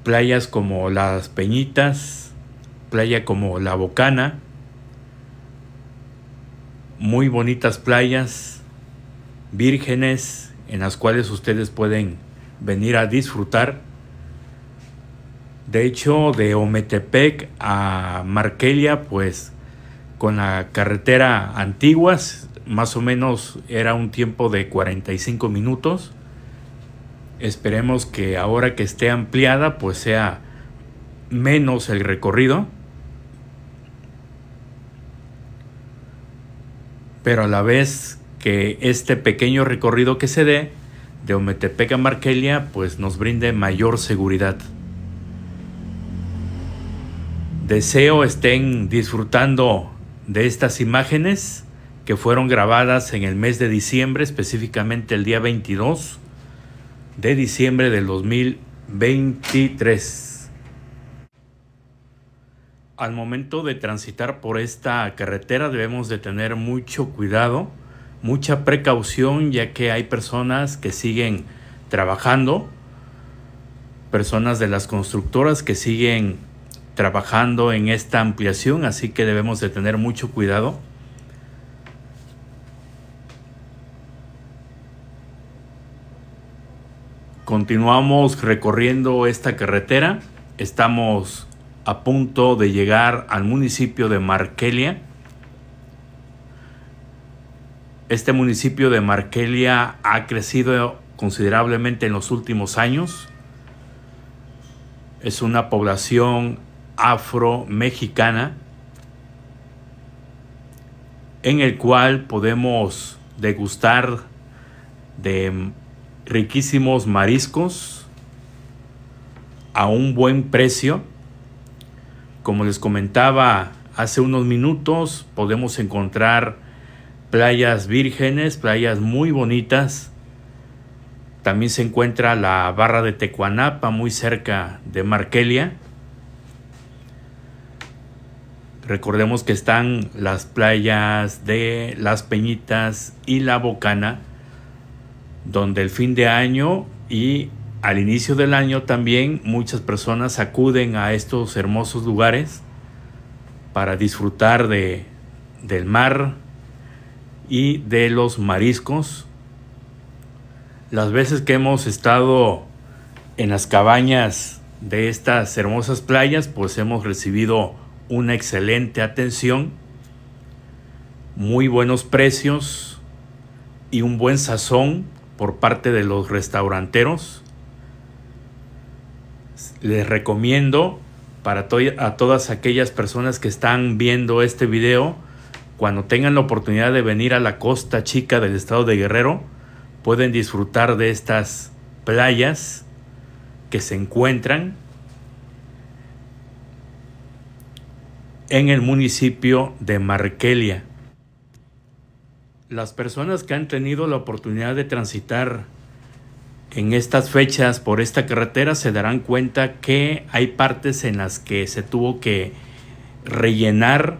Playas como Las Peñitas, playa como La Bocana, muy bonitas playas vírgenes en las cuales ustedes pueden venir a disfrutar de hecho, de Ometepec a Marquelia, pues con la carretera antiguas, más o menos era un tiempo de 45 minutos. Esperemos que ahora que esté ampliada, pues sea menos el recorrido. Pero a la vez que este pequeño recorrido que se dé de Ometepec a Marquelia, pues nos brinde mayor seguridad. Deseo estén disfrutando de estas imágenes que fueron grabadas en el mes de diciembre, específicamente el día 22 de diciembre del 2023. Al momento de transitar por esta carretera debemos de tener mucho cuidado, mucha precaución, ya que hay personas que siguen trabajando, personas de las constructoras que siguen trabajando en esta ampliación, así que debemos de tener mucho cuidado. Continuamos recorriendo esta carretera. Estamos a punto de llegar al municipio de Markelia. Este municipio de Markelia ha crecido considerablemente en los últimos años. Es una población afro-mexicana en el cual podemos degustar de riquísimos mariscos a un buen precio. Como les comentaba hace unos minutos, podemos encontrar playas vírgenes, playas muy bonitas. También se encuentra la barra de Tecuanapa muy cerca de Markelia. Recordemos que están las playas de Las Peñitas y La Bocana, donde el fin de año y al inicio del año también muchas personas acuden a estos hermosos lugares para disfrutar de, del mar y de los mariscos. Las veces que hemos estado en las cabañas de estas hermosas playas, pues hemos recibido una excelente atención, muy buenos precios y un buen sazón por parte de los restauranteros. Les recomiendo para a todas aquellas personas que están viendo este video, cuando tengan la oportunidad de venir a la costa chica del estado de Guerrero, pueden disfrutar de estas playas que se encuentran en el municipio de Marquelia. Las personas que han tenido la oportunidad de transitar en estas fechas por esta carretera se darán cuenta que hay partes en las que se tuvo que rellenar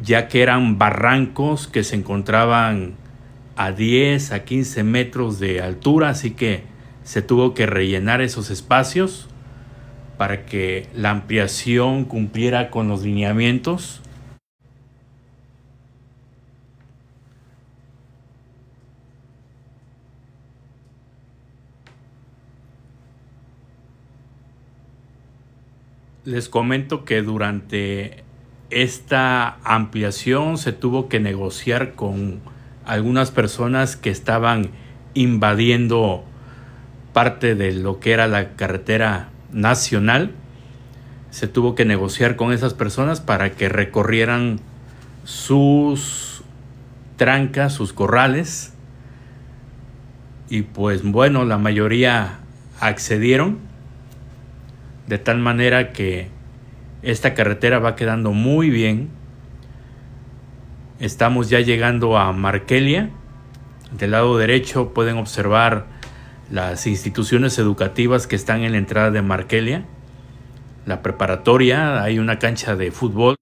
ya que eran barrancos que se encontraban a 10 a 15 metros de altura, así que se tuvo que rellenar esos espacios para que la ampliación cumpliera con los lineamientos. Les comento que durante esta ampliación se tuvo que negociar con algunas personas que estaban invadiendo parte de lo que era la carretera nacional, se tuvo que negociar con esas personas para que recorrieran sus trancas, sus corrales. Y pues bueno, la mayoría accedieron. De tal manera que esta carretera va quedando muy bien. Estamos ya llegando a Markelia. Del lado derecho pueden observar las instituciones educativas que están en la entrada de Markelia, la preparatoria, hay una cancha de fútbol.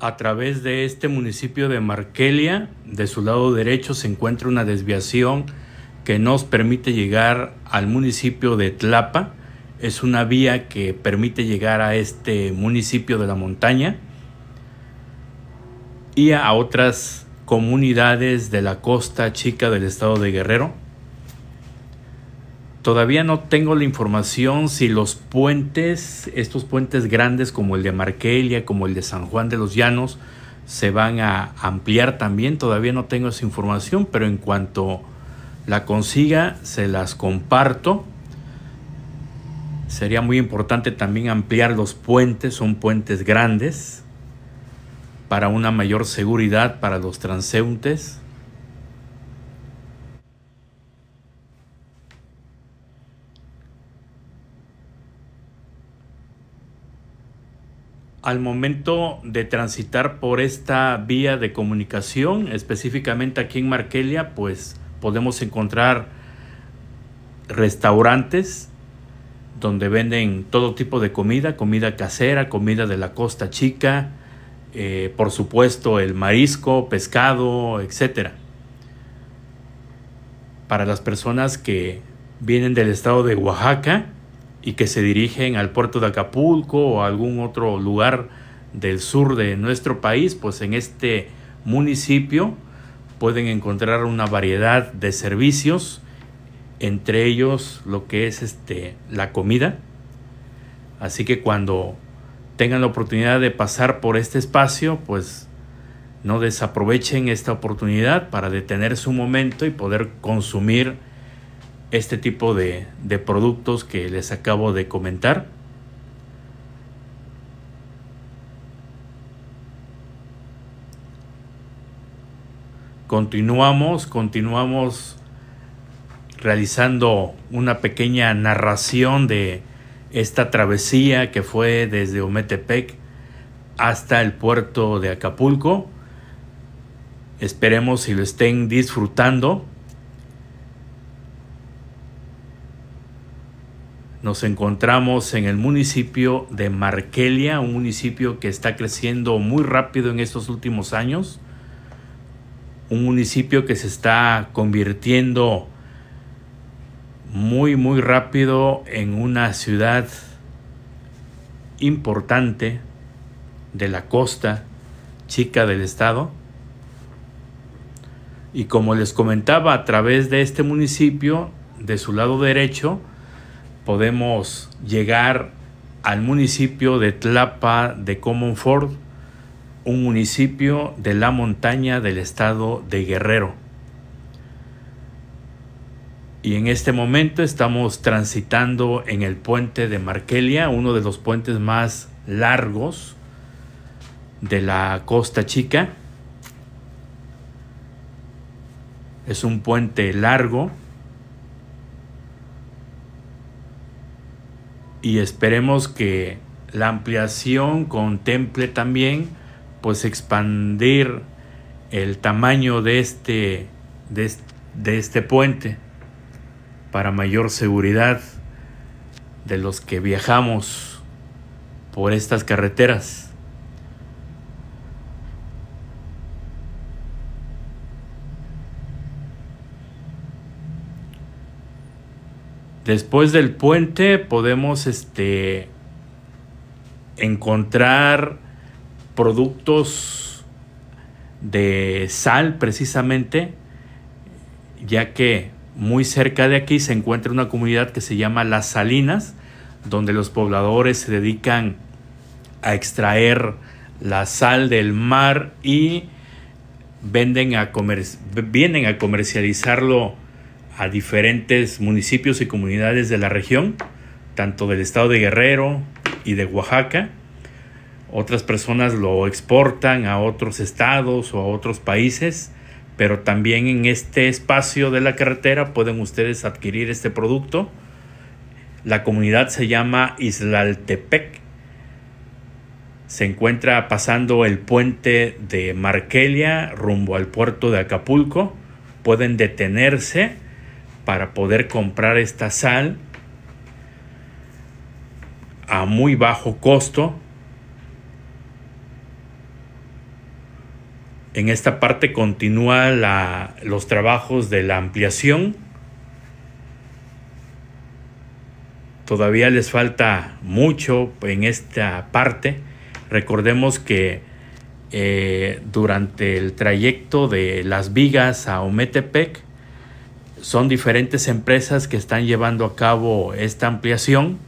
A través de este municipio de Markelia, de su lado derecho se encuentra una desviación que nos permite llegar al municipio de Tlapa. Es una vía que permite llegar a este municipio de la montaña y a otras comunidades de la costa chica del estado de Guerrero. Todavía no tengo la información si los puentes, estos puentes grandes como el de Marquelia, como el de San Juan de los Llanos, se van a ampliar también. Todavía no tengo esa información, pero en cuanto la consiga, se las comparto. Sería muy importante también ampliar los puentes, son puentes grandes para una mayor seguridad para los transeúntes? Al momento de transitar por esta vía de comunicación, específicamente aquí en Markelia, pues podemos encontrar restaurantes donde venden todo tipo de comida, comida casera, comida de la costa chica, eh, por supuesto el marisco, pescado, etcétera Para las personas que vienen del estado de Oaxaca y que se dirigen al puerto de Acapulco o algún otro lugar del sur de nuestro país, pues en este municipio pueden encontrar una variedad de servicios, entre ellos lo que es este la comida. Así que cuando tengan la oportunidad de pasar por este espacio, pues no desaprovechen esta oportunidad para detener su momento y poder consumir este tipo de, de productos que les acabo de comentar. Continuamos, continuamos realizando una pequeña narración de esta travesía que fue desde Ometepec hasta el puerto de Acapulco. Esperemos si lo estén disfrutando. Nos encontramos en el municipio de Marquelia, un municipio que está creciendo muy rápido en estos últimos años. Un municipio que se está convirtiendo muy, muy rápido en una ciudad importante de la costa chica del estado. Y como les comentaba, a través de este municipio, de su lado derecho, podemos llegar al municipio de Tlapa de Comonfort, un municipio de la montaña del estado de Guerrero. Y en este momento estamos transitando en el puente de Markelia, uno de los puentes más largos de la Costa Chica. Es un puente largo. Y esperemos que la ampliación contemple también pues expandir el tamaño de este, de este puente para mayor seguridad de los que viajamos por estas carreteras. Después del puente podemos este encontrar productos de sal precisamente, ya que muy cerca de aquí se encuentra una comunidad que se llama Las Salinas, donde los pobladores se dedican a extraer la sal del mar y venden a vienen a comercializarlo a diferentes municipios y comunidades de la región, tanto del estado de Guerrero y de Oaxaca. Otras personas lo exportan a otros estados o a otros países pero también en este espacio de la carretera pueden ustedes adquirir este producto. La comunidad se llama Islaltepec. Se encuentra pasando el puente de Marquelia rumbo al puerto de Acapulco. Pueden detenerse para poder comprar esta sal a muy bajo costo En esta parte continúa los trabajos de la ampliación. Todavía les falta mucho en esta parte. Recordemos que eh, durante el trayecto de Las Vigas a Ometepec son diferentes empresas que están llevando a cabo esta ampliación.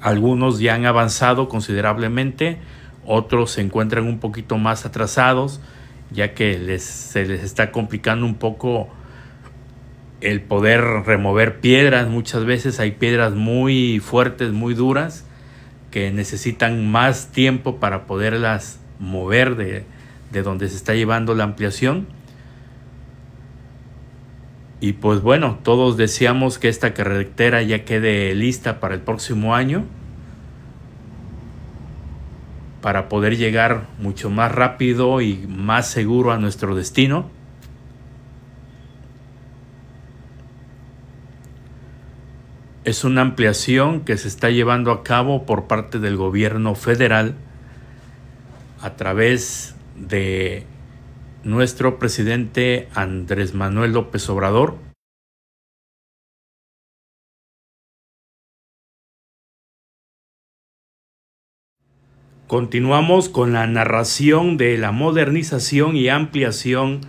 Algunos ya han avanzado considerablemente, otros se encuentran un poquito más atrasados ya que se les está complicando un poco el poder remover piedras. Muchas veces hay piedras muy fuertes, muy duras, que necesitan más tiempo para poderlas mover de, de donde se está llevando la ampliación. Y pues bueno, todos deseamos que esta carretera ya quede lista para el próximo año para poder llegar mucho más rápido y más seguro a nuestro destino. Es una ampliación que se está llevando a cabo por parte del gobierno federal a través de nuestro presidente Andrés Manuel López Obrador Continuamos con la narración de la modernización y ampliación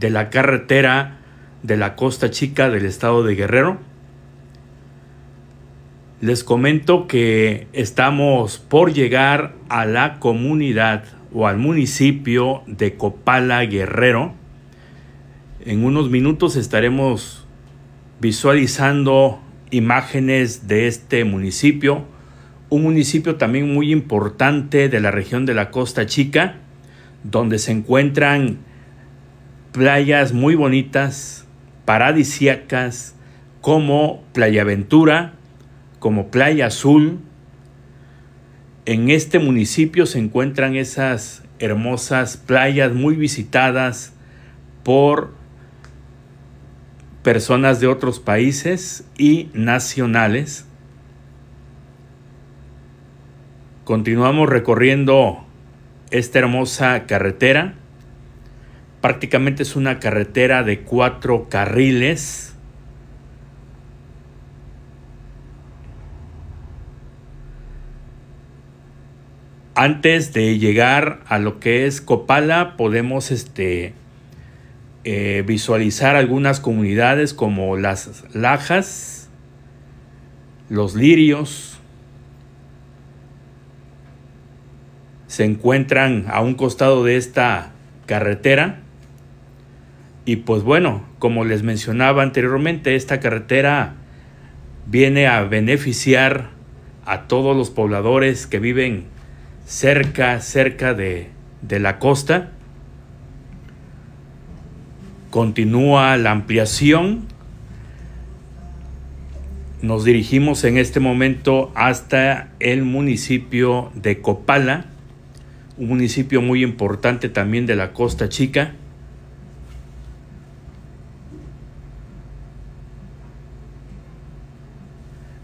de la carretera de la Costa Chica del estado de Guerrero. Les comento que estamos por llegar a la comunidad o al municipio de Copala Guerrero. En unos minutos estaremos visualizando imágenes de este municipio un municipio también muy importante de la región de la Costa Chica, donde se encuentran playas muy bonitas, paradisiacas, como Playa Ventura, como Playa Azul. En este municipio se encuentran esas hermosas playas muy visitadas por personas de otros países y nacionales Continuamos recorriendo esta hermosa carretera. Prácticamente es una carretera de cuatro carriles. Antes de llegar a lo que es Copala, podemos este, eh, visualizar algunas comunidades como las Lajas, los Lirios, se encuentran a un costado de esta carretera. Y pues bueno, como les mencionaba anteriormente, esta carretera viene a beneficiar a todos los pobladores que viven cerca, cerca de, la costa. Continúa la ampliación. Nos dirigimos en este momento hasta el municipio de Copala un municipio muy importante también de la Costa Chica.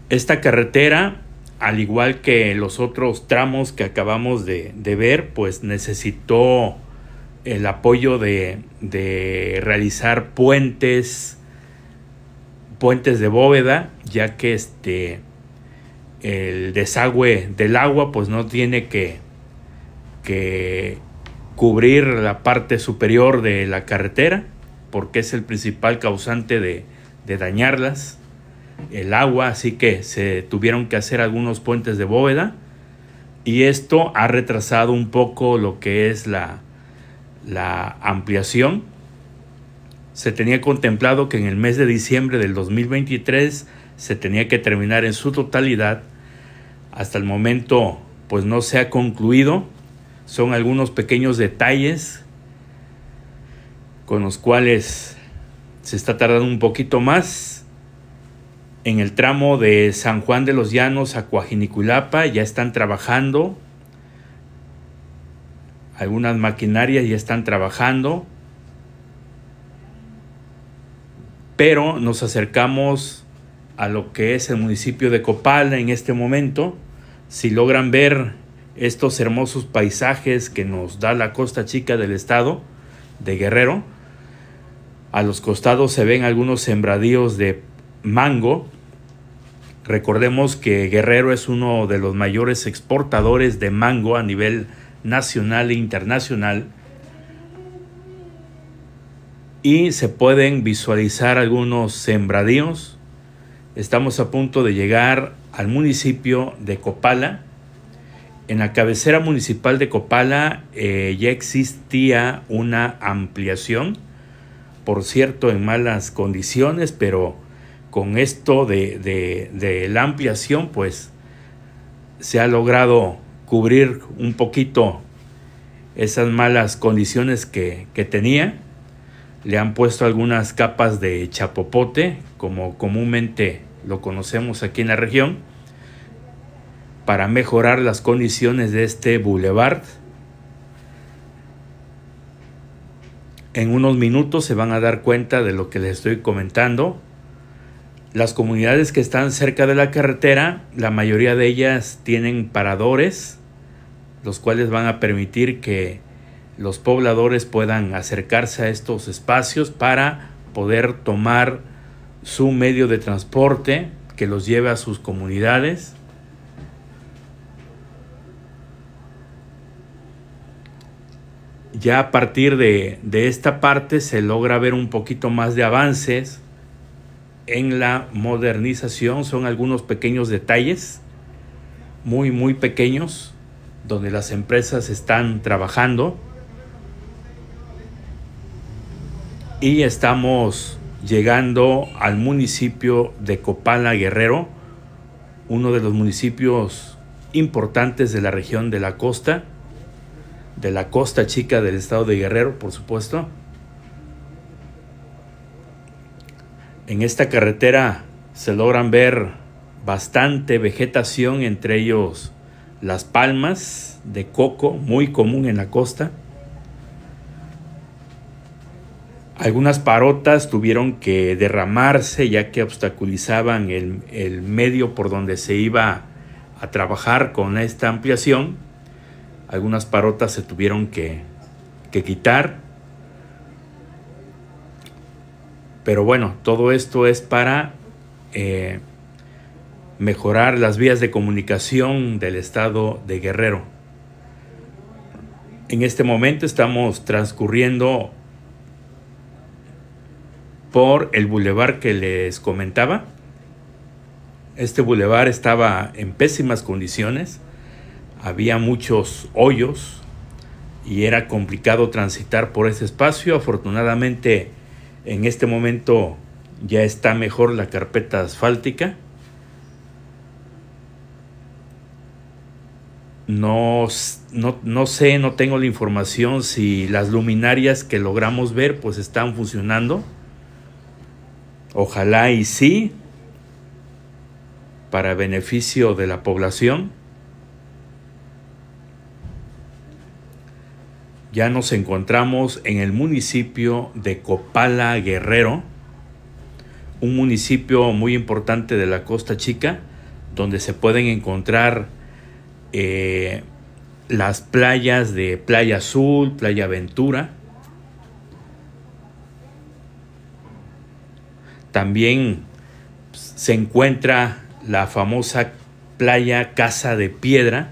Esta carretera, al igual que los otros tramos que acabamos de, ver, pues necesitó el apoyo de, de realizar puentes, puentes de bóveda, ya que este el desagüe del agua pues no tiene que, que cubrir la parte superior de la carretera, porque es el principal causante de, dañarlas, el agua, así que se tuvieron que hacer algunos puentes de bóveda y esto ha retrasado un poco lo que es la, la ampliación. Se tenía contemplado que en el mes de diciembre del 2023 se tenía que terminar en su totalidad. Hasta el momento pues no se ha concluido son algunos pequeños detalles con los cuales se está tardando un poquito más. En el tramo de San Juan de los Llanos a Coajinicuilapa ya están trabajando. Algunas maquinarias ya están trabajando. Pero nos acercamos a lo que es el municipio de Copal en este momento. Si logran ver estos hermosos paisajes que nos da la costa chica del estado de Guerrero. A los costados se ven algunos sembradíos de mango. Recordemos que Guerrero es uno de los mayores exportadores de mango a nivel nacional e internacional. Y se pueden visualizar algunos sembradíos. Estamos a punto de llegar al municipio de Copala en la cabecera municipal de Copala eh, ya existía una ampliación, por cierto, en malas condiciones, pero con esto de, la ampliación, pues se ha logrado cubrir un poquito esas malas condiciones que, que tenía. Le han puesto algunas capas de chapopote, como comúnmente lo conocemos aquí en la región para mejorar las condiciones de este boulevard. En unos minutos se van a dar cuenta de lo que les estoy comentando. Las comunidades que están cerca de la carretera, la mayoría de ellas tienen paradores, los cuales van a permitir que los pobladores puedan acercarse a estos espacios para poder tomar su medio de transporte que los lleve a sus comunidades. ya a partir de, esta parte se logra ver un poquito más de avances en la modernización. Son algunos pequeños detalles, muy, muy pequeños, donde las empresas están trabajando. Y estamos llegando al municipio de Copala Guerrero, uno de los municipios importantes de la región de la costa de la costa chica del estado de Guerrero, por supuesto. En esta carretera se logran ver bastante vegetación, entre ellos las palmas de coco, muy común en la costa. Algunas parotas tuvieron que derramarse ya que obstaculizaban el, medio por donde se iba a trabajar con esta ampliación algunas parotas se tuvieron que, quitar. Pero bueno, todo esto es para eh, mejorar las vías de comunicación del estado de Guerrero. En este momento estamos transcurriendo por el bulevar que les comentaba. Este bulevar estaba en pésimas condiciones había muchos hoyos y era complicado transitar por ese espacio. Afortunadamente en este momento ya está mejor la carpeta asfáltica. No, sé, no tengo la información si las luminarias que logramos ver pues están funcionando. Ojalá y sí, para beneficio de la población. Ya nos encontramos en el municipio de Copala Guerrero, un municipio muy importante de la Costa Chica, donde se pueden encontrar eh, las playas de Playa Azul, Playa Ventura. También se encuentra la famosa playa Casa de Piedra,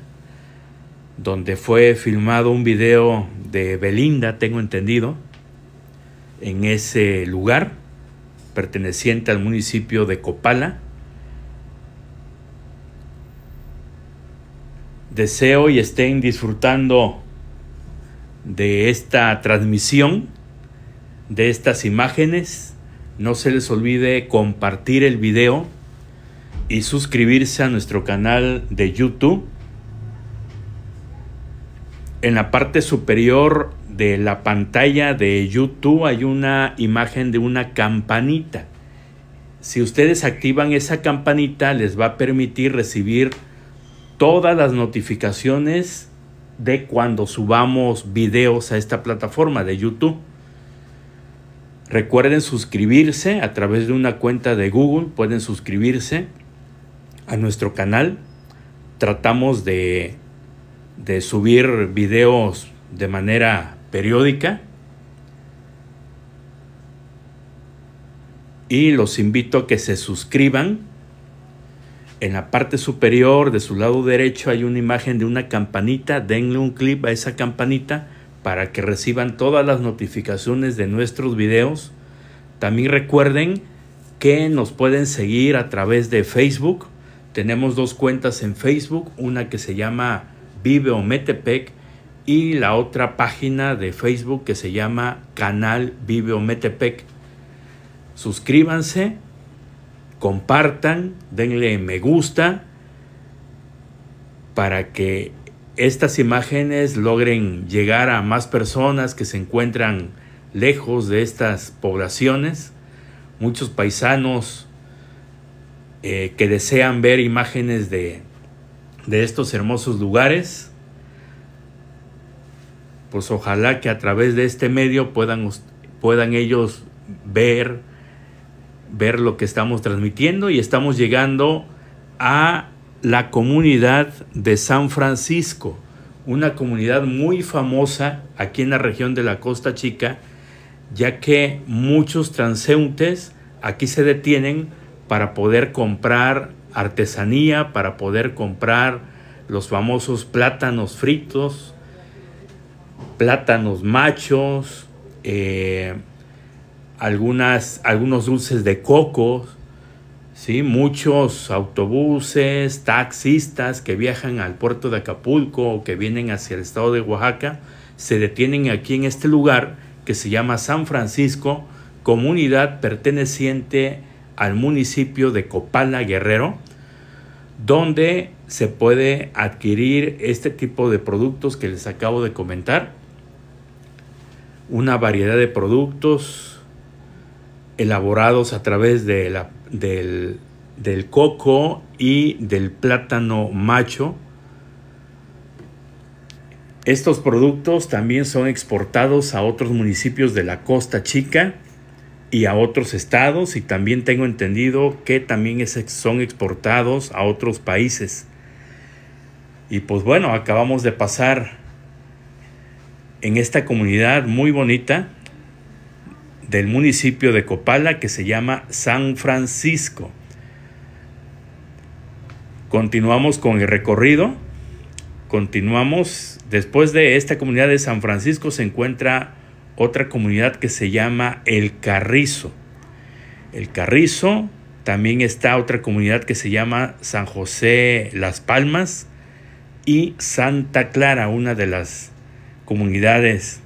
donde fue filmado un video de Belinda, tengo entendido, en ese lugar, perteneciente al municipio de Copala. Deseo y estén disfrutando de esta transmisión, de estas imágenes. No se les olvide compartir el video y suscribirse a nuestro canal de YouTube en la parte superior de la pantalla de YouTube hay una imagen de una campanita. Si ustedes activan esa campanita les va a permitir recibir todas las notificaciones de cuando subamos videos a esta plataforma de YouTube. Recuerden suscribirse a través de una cuenta de Google, pueden suscribirse a nuestro canal. Tratamos de de subir videos de manera periódica. Y los invito a que se suscriban. En la parte superior de su lado derecho hay una imagen de una campanita. Denle un clip a esa campanita para que reciban todas las notificaciones de nuestros videos. También recuerden que nos pueden seguir a través de Facebook. Tenemos dos cuentas en Facebook, una que se llama Vive Ometepec y la otra página de Facebook que se llama Canal Vive Ometepec. Suscríbanse, compartan, denle me gusta para que estas imágenes logren llegar a más personas que se encuentran lejos de estas poblaciones. Muchos paisanos eh, que desean ver imágenes de de estos hermosos lugares, pues ojalá que a través de este medio puedan, puedan ellos ver, ver lo que estamos transmitiendo y estamos llegando a la comunidad de San Francisco, una comunidad muy famosa aquí en la región de la Costa Chica, ya que muchos transeúntes aquí se detienen para poder comprar artesanía para poder comprar los famosos plátanos fritos, plátanos machos, eh, algunas, algunos dulces de coco, ¿sí? muchos autobuses, taxistas que viajan al puerto de Acapulco o que vienen hacia el estado de Oaxaca, se detienen aquí en este lugar que se llama San Francisco, comunidad perteneciente al municipio de Copala Guerrero, donde se puede adquirir este tipo de productos que les acabo de comentar. Una variedad de productos elaborados a través de del, del coco y del plátano macho. Estos productos también son exportados a otros municipios de la Costa Chica y a otros estados y también tengo entendido que también son exportados a otros países. Y pues bueno, acabamos de pasar en esta comunidad muy bonita del municipio de Copala que se llama San Francisco. Continuamos con el recorrido. Continuamos. Después de esta comunidad de San Francisco se encuentra otra comunidad que se llama El Carrizo. El Carrizo, también está otra comunidad que se llama San José Las Palmas y Santa Clara, una de las comunidades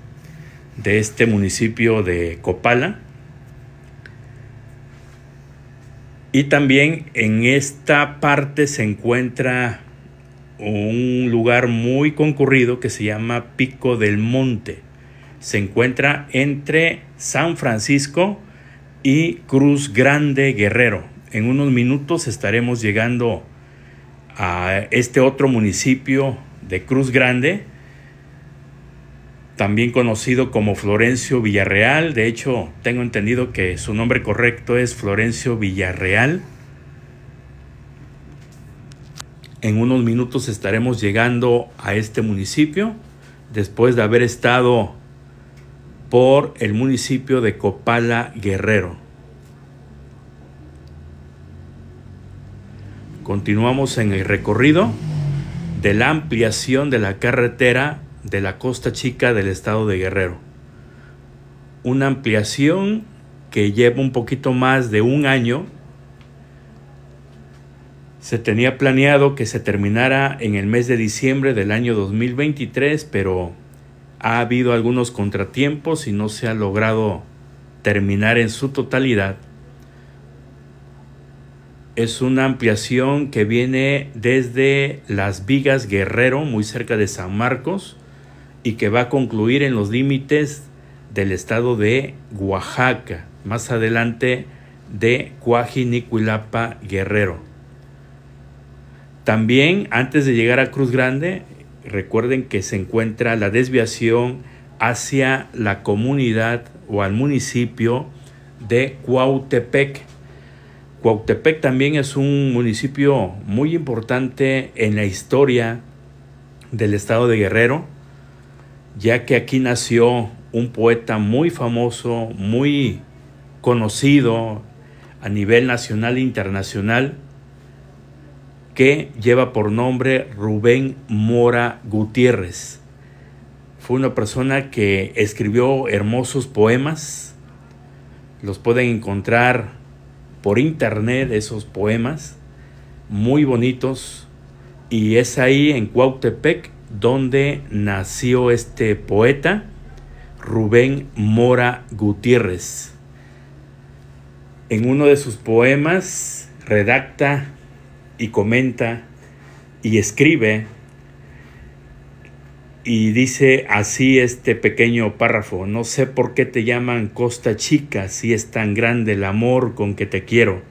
de este municipio de Copala. Y también en esta parte se encuentra un lugar muy concurrido que se llama Pico del Monte se encuentra entre San Francisco y Cruz Grande Guerrero. En unos minutos estaremos llegando a este otro municipio de Cruz Grande, también conocido como Florencio Villarreal. De hecho, tengo entendido que su nombre correcto es Florencio Villarreal. En unos minutos estaremos llegando a este municipio, después de haber estado por el municipio de Copala Guerrero. Continuamos en el recorrido de la ampliación de la carretera de la Costa Chica del estado de Guerrero. Una ampliación que lleva un poquito más de un año. Se tenía planeado que se terminara en el mes de diciembre del año 2023, pero ha habido algunos contratiempos y no se ha logrado terminar en su totalidad, es una ampliación que viene desde Las Vigas Guerrero, muy cerca de San Marcos, y que va a concluir en los límites del estado de Oaxaca, más adelante de Cuajinicuilapa Guerrero. También antes de llegar a Cruz Grande Recuerden que se encuentra la desviación hacia la comunidad o al municipio de Cuautepec. Cuautepec también es un municipio muy importante en la historia del estado de Guerrero, ya que aquí nació un poeta muy famoso, muy conocido a nivel nacional e internacional, que lleva por nombre Rubén Mora Gutiérrez. Fue una persona que escribió hermosos poemas. Los pueden encontrar por internet esos poemas, muy bonitos. Y es ahí en Cuautepec donde nació este poeta, Rubén Mora Gutiérrez. En uno de sus poemas redacta y comenta y escribe y dice así este pequeño párrafo, no sé por qué te llaman Costa Chica si es tan grande el amor con que te quiero.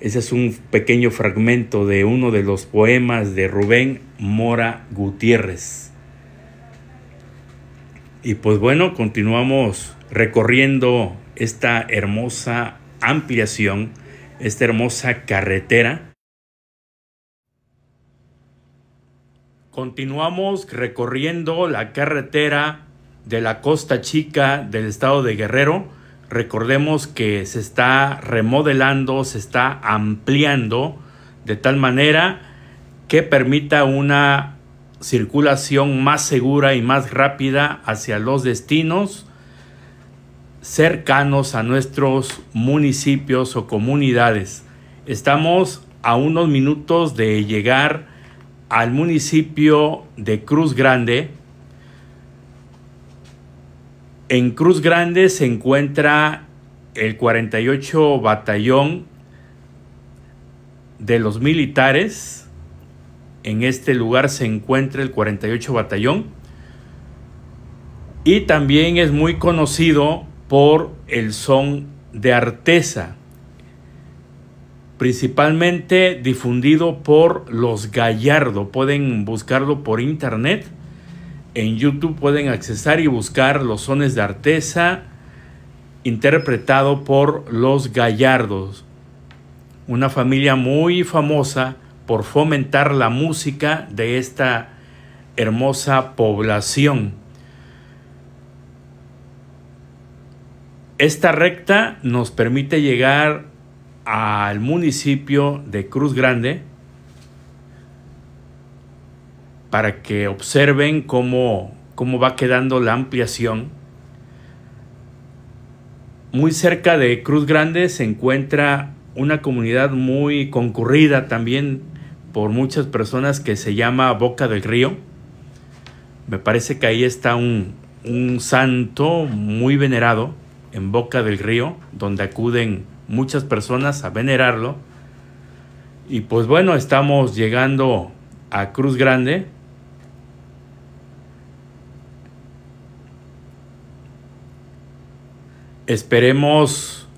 Ese es un pequeño fragmento de uno de los poemas de Rubén Mora Gutiérrez. Y pues bueno, continuamos recorriendo esta hermosa ampliación esta hermosa carretera. Continuamos recorriendo la carretera de la Costa Chica del estado de Guerrero. Recordemos que se está remodelando, se está ampliando de tal manera que permita una circulación más segura y más rápida hacia los destinos cercanos a nuestros municipios o comunidades. Estamos a unos minutos de llegar al municipio de Cruz Grande. En Cruz Grande se encuentra el 48 Batallón de los militares. En este lugar se encuentra el 48 Batallón. Y también es muy conocido por el son de Arteza, principalmente difundido por los gallardos. Pueden buscarlo por internet. En YouTube pueden accesar y buscar los sones de Arteza interpretado por los Gallardos, una familia muy famosa por fomentar la música de esta hermosa población. Esta recta nos permite llegar al municipio de Cruz Grande para que observen cómo, va quedando la ampliación. Muy cerca de Cruz Grande se encuentra una comunidad muy concurrida también por muchas personas que se llama Boca del Río. Me parece que ahí está un santo muy venerado en Boca del Río, donde acuden muchas personas a venerarlo. Y pues bueno, estamos llegando a Cruz Grande. Esperemos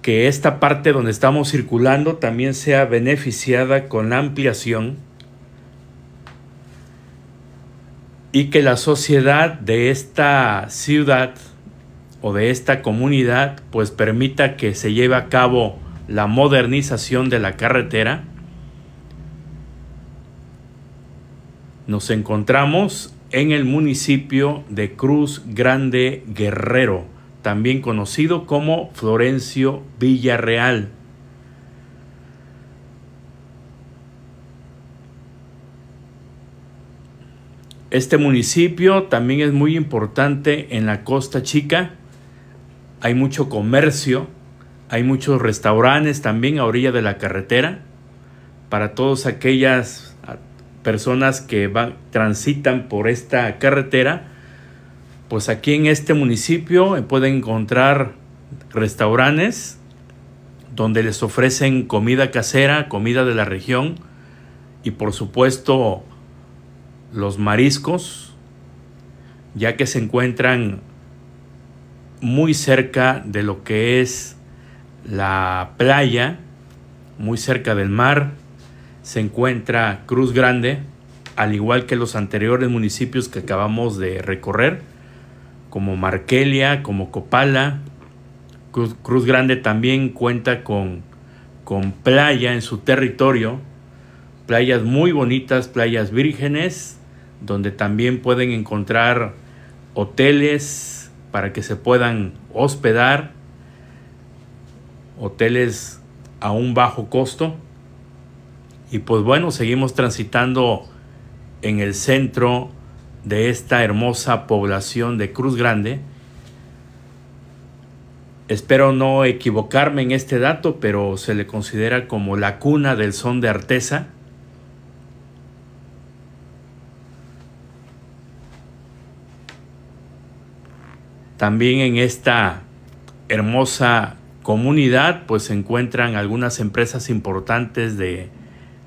que esta parte donde estamos circulando también sea beneficiada con ampliación y que la sociedad de esta ciudad o de esta comunidad pues permita que se lleve a cabo la modernización de la carretera, nos encontramos en el municipio de Cruz Grande Guerrero, también conocido como Florencio Villarreal. Este municipio también es muy importante en la Costa Chica, hay mucho comercio, hay muchos restaurantes también a orilla de la carretera para todas aquellas personas que van, transitan por esta carretera. Pues aquí en este municipio eh, pueden encontrar restaurantes donde les ofrecen comida casera, comida de la región y por supuesto los mariscos, ya que se encuentran muy cerca de lo que es la playa, muy cerca del mar, se encuentra Cruz Grande, al igual que los anteriores municipios que acabamos de recorrer, como Marquelia, como Copala. Cruz, Grande también cuenta con, con playa en su territorio, playas muy bonitas, playas vírgenes, donde también pueden encontrar hoteles, para que se puedan hospedar, hoteles a un bajo costo. Y pues bueno, seguimos transitando en el centro de esta hermosa población de Cruz Grande. Espero no equivocarme en este dato, pero se le considera como la cuna del son de Artesa También en esta hermosa comunidad pues se encuentran algunas empresas importantes de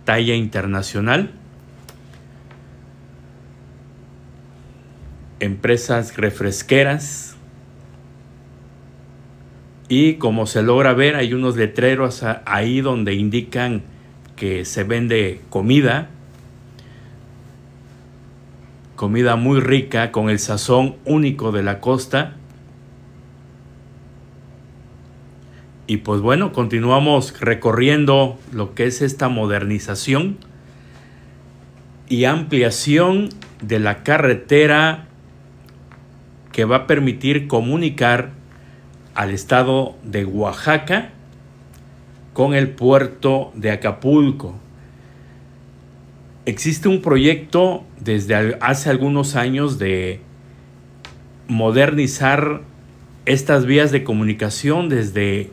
talla internacional. Empresas refresqueras. Y como se logra ver hay unos letreros ahí donde indican que se vende comida, comida muy rica con el sazón único de la costa Y pues bueno, continuamos recorriendo lo que es esta modernización y ampliación de la carretera que va a permitir comunicar al estado de Oaxaca con el puerto de Acapulco. Existe un proyecto desde hace algunos años de modernizar estas vías de comunicación desde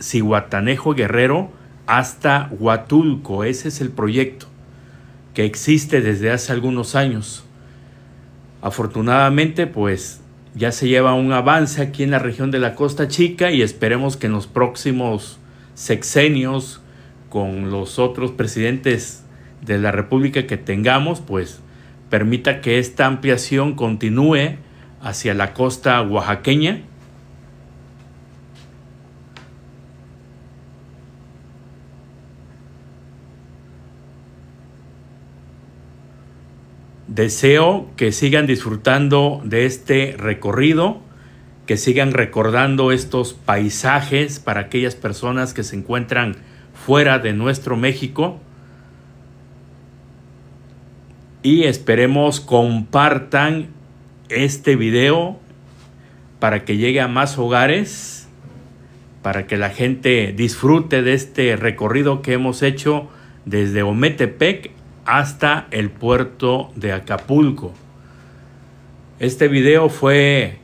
Cihuatanejo Guerrero hasta Huatulco. Ese es el proyecto que existe desde hace algunos años. Afortunadamente, pues ya se lleva un avance aquí en la región de la Costa Chica y esperemos que en los próximos sexenios con los otros presidentes de la República que tengamos, pues permita que esta ampliación continúe hacia la costa oaxaqueña Deseo que sigan disfrutando de este recorrido, que sigan recordando estos paisajes para aquellas personas que se encuentran fuera de nuestro México. Y esperemos compartan este video para que llegue a más hogares, para que la gente disfrute de este recorrido que hemos hecho desde Ometepec hasta el puerto de Acapulco. Este video fue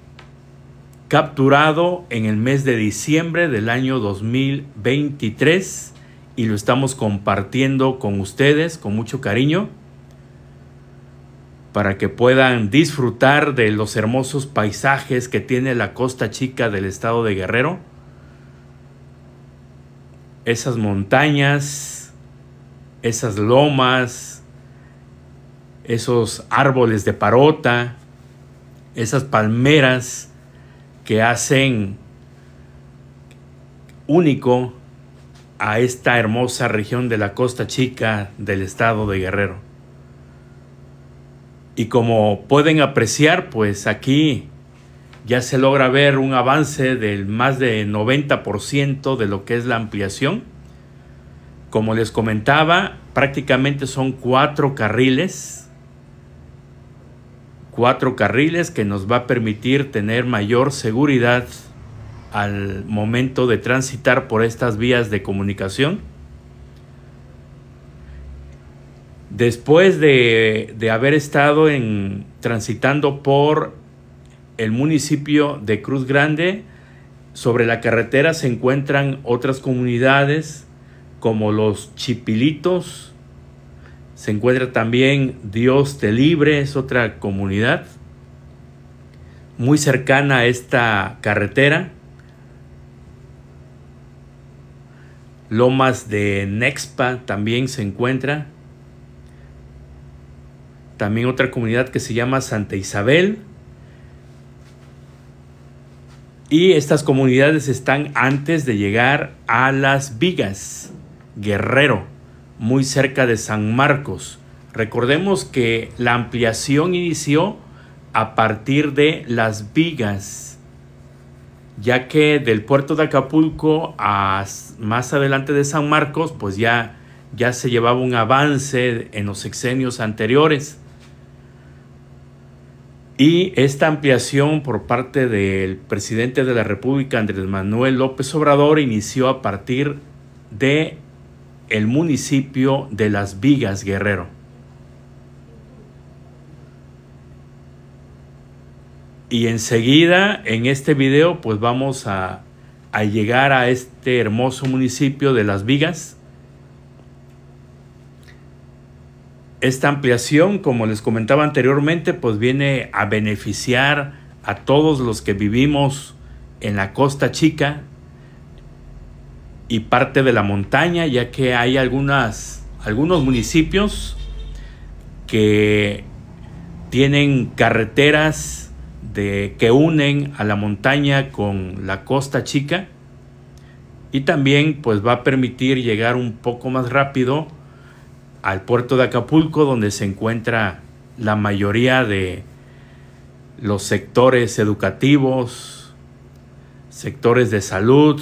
capturado en el mes de diciembre del año 2023 y lo estamos compartiendo con ustedes con mucho cariño para que puedan disfrutar de los hermosos paisajes que tiene la costa chica del estado de Guerrero. Esas montañas, esas lomas, esos árboles de parota, esas palmeras que hacen único a esta hermosa región de la Costa Chica del estado de Guerrero. Y como pueden apreciar, pues aquí ya se logra ver un avance del más de 90% de lo que es la ampliación. Como les comentaba, prácticamente son cuatro carriles cuatro carriles que nos va a permitir tener mayor seguridad al momento de transitar por estas vías de comunicación. Después de, haber estado en, transitando por el municipio de Cruz Grande, sobre la carretera se encuentran otras comunidades como los Chipilitos, se encuentra también Dios te libre, es otra comunidad muy cercana a esta carretera. Lomas de Nexpa también se encuentra. También otra comunidad que se llama Santa Isabel. Y estas comunidades están antes de llegar a Las Vigas, Guerrero muy cerca de San Marcos. Recordemos que la ampliación inició a partir de Las Vigas, ya que del puerto de Acapulco a más adelante de San Marcos, pues ya, ya se llevaba un avance en los sexenios anteriores. Y esta ampliación por parte del presidente de la República, Andrés Manuel López Obrador, inició a partir de el municipio de Las Vigas Guerrero. Y enseguida en este video pues vamos a, a llegar a este hermoso municipio de Las Vigas. Esta ampliación, como les comentaba anteriormente, pues viene a beneficiar a todos los que vivimos en la Costa Chica, y parte de la montaña, ya que hay algunas, algunos municipios que tienen carreteras de, que unen a la montaña con la costa chica y también pues va a permitir llegar un poco más rápido al puerto de Acapulco donde se encuentra la mayoría de los sectores educativos, sectores de salud,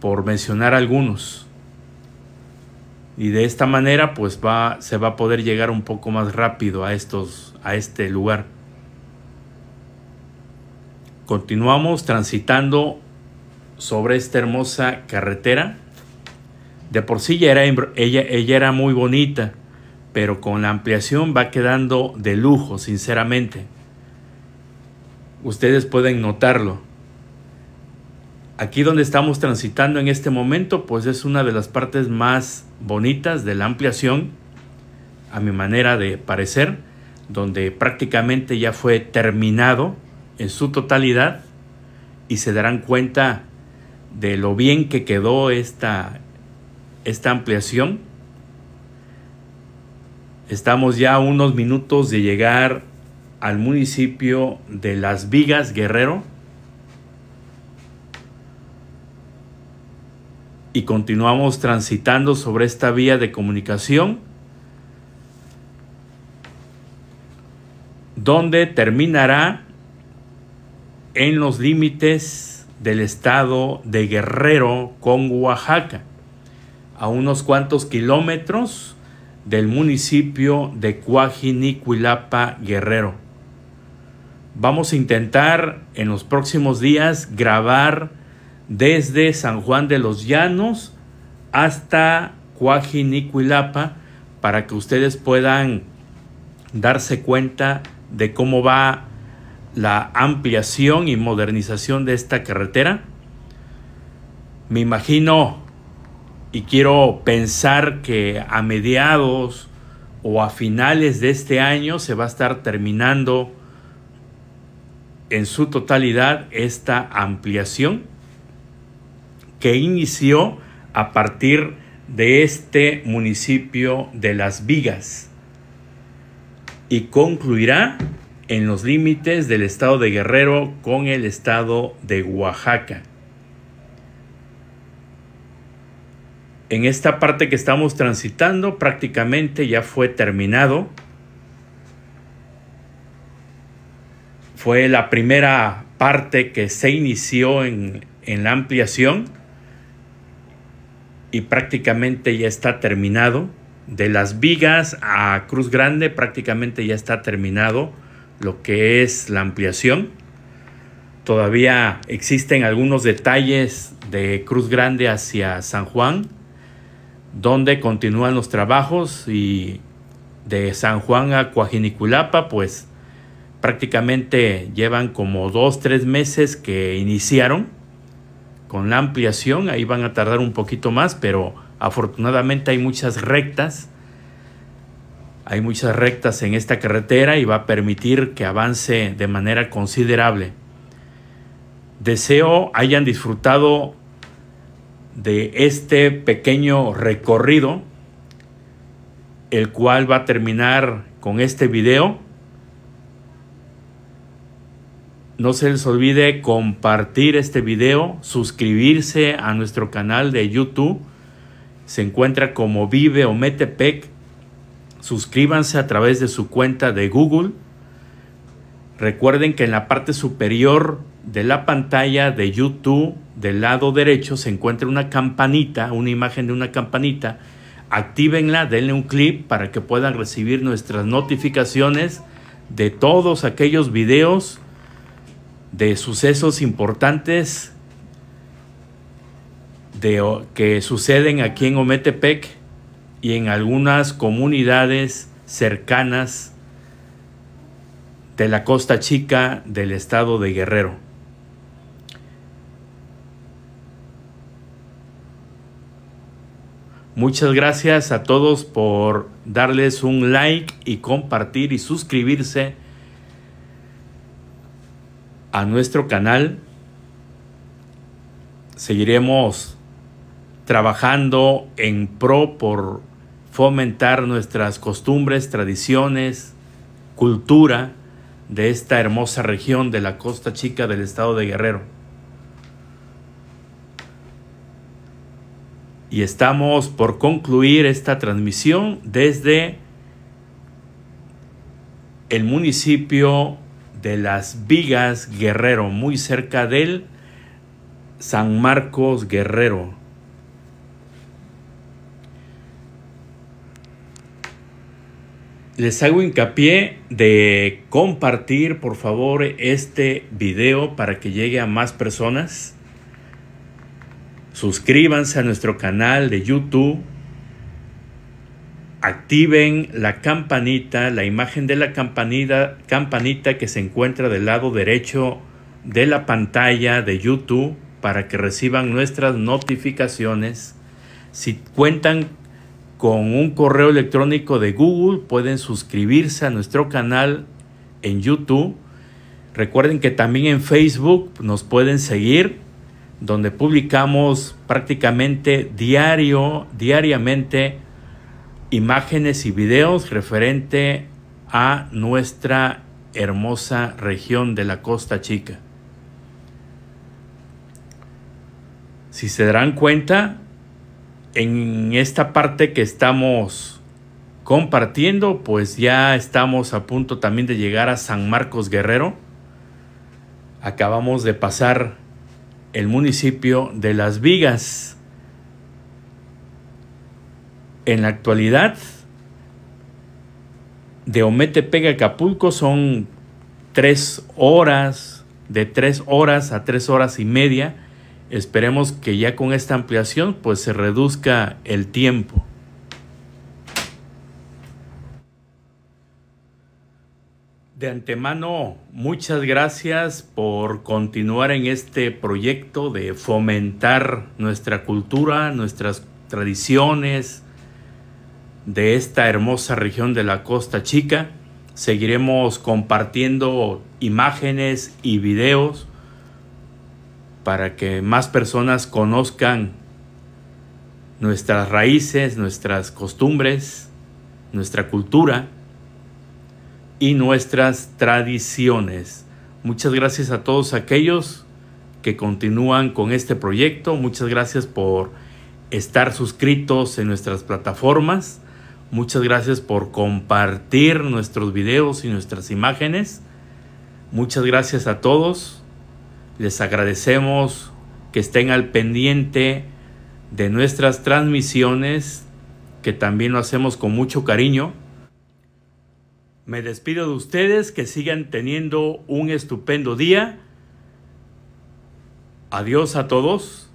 por mencionar algunos. Y de esta manera pues va, se va a poder llegar un poco más rápido a, estos, a este lugar. Continuamos transitando sobre esta hermosa carretera. De por sí ya era, ella era muy bonita, pero con la ampliación va quedando de lujo, sinceramente. Ustedes pueden notarlo aquí donde estamos transitando en este momento, pues es una de las partes más bonitas de la ampliación, a mi manera de parecer, donde prácticamente ya fue terminado en su totalidad y se darán cuenta de lo bien que quedó esta, esta ampliación. Estamos ya a unos minutos de llegar al municipio de Las Vigas, Guerrero, y continuamos transitando sobre esta vía de comunicación donde terminará en los límites del estado de Guerrero con Oaxaca, a unos cuantos kilómetros del municipio de Cuajinicuilapa, Guerrero. Vamos a intentar en los próximos días grabar desde San Juan de los Llanos hasta Cuajinicuilapa para que ustedes puedan darse cuenta de cómo va la ampliación y modernización de esta carretera. Me imagino y quiero pensar que a mediados o a finales de este año se va a estar terminando en su totalidad esta ampliación que inició a partir de este municipio de Las Vigas y concluirá en los límites del estado de Guerrero con el estado de Oaxaca. En esta parte que estamos transitando prácticamente ya fue terminado. Fue la primera parte que se inició en, la ampliación prácticamente ya está terminado. De las vigas a Cruz Grande prácticamente ya está terminado lo que es la ampliación. Todavía existen algunos detalles de Cruz Grande hacia San Juan, donde continúan los trabajos y de San Juan a Coajiniculapa, pues prácticamente llevan como dos, tres meses que iniciaron con la ampliación, ahí van a tardar un poquito más, pero afortunadamente hay muchas rectas, hay muchas rectas en esta carretera y va a permitir que avance de manera considerable. Deseo hayan disfrutado de este pequeño recorrido, el cual va a terminar con este video No se les olvide compartir este video, suscribirse a nuestro canal de YouTube. Se encuentra como Vive o Metepec. Suscríbanse a través de su cuenta de Google. Recuerden que en la parte superior de la pantalla de YouTube, del lado derecho, se encuentra una campanita, una imagen de una campanita. Actívenla, denle un clip para que puedan recibir nuestras notificaciones de todos aquellos videos de sucesos importantes de, que suceden aquí en Ometepec y en algunas comunidades cercanas de la costa chica del estado de Guerrero. Muchas gracias a todos por darles un like y compartir y suscribirse a nuestro canal. Seguiremos trabajando en pro por fomentar nuestras costumbres, tradiciones, cultura de esta hermosa región de la Costa Chica del estado de Guerrero. Y estamos por concluir esta transmisión desde el municipio de las Vigas Guerrero, muy cerca del San Marcos Guerrero. Les hago hincapié de compartir por favor este video para que llegue a más personas. Suscríbanse a nuestro canal de YouTube activen la campanita, la imagen de la campanita, que se encuentra del lado derecho de la pantalla de YouTube para que reciban nuestras notificaciones. Si cuentan con un correo electrónico de Google, pueden suscribirse a nuestro canal en YouTube. Recuerden que también en Facebook nos pueden seguir, donde publicamos prácticamente diario, diariamente imágenes y videos referente a nuestra hermosa región de la Costa Chica. Si se darán cuenta, en esta parte que estamos compartiendo, pues ya estamos a punto también de llegar a San Marcos Guerrero. Acabamos de pasar el municipio de Las Vigas en la actualidad de Ometepec a Acapulco son tres horas, de tres horas a tres horas y media. Esperemos que ya con esta ampliación pues se reduzca el tiempo. De antemano, muchas gracias por continuar en este proyecto de fomentar nuestra cultura, nuestras tradiciones, de esta hermosa región de la Costa Chica. Seguiremos compartiendo imágenes y videos para que más personas conozcan nuestras raíces, nuestras costumbres, nuestra cultura y nuestras tradiciones. Muchas gracias a todos aquellos que continúan con este proyecto. Muchas gracias por estar suscritos en nuestras plataformas Muchas gracias por compartir nuestros videos y nuestras imágenes. Muchas gracias a todos. Les agradecemos que estén al pendiente de nuestras transmisiones, que también lo hacemos con mucho cariño. Me despido de ustedes, que sigan teniendo un estupendo día. Adiós a todos.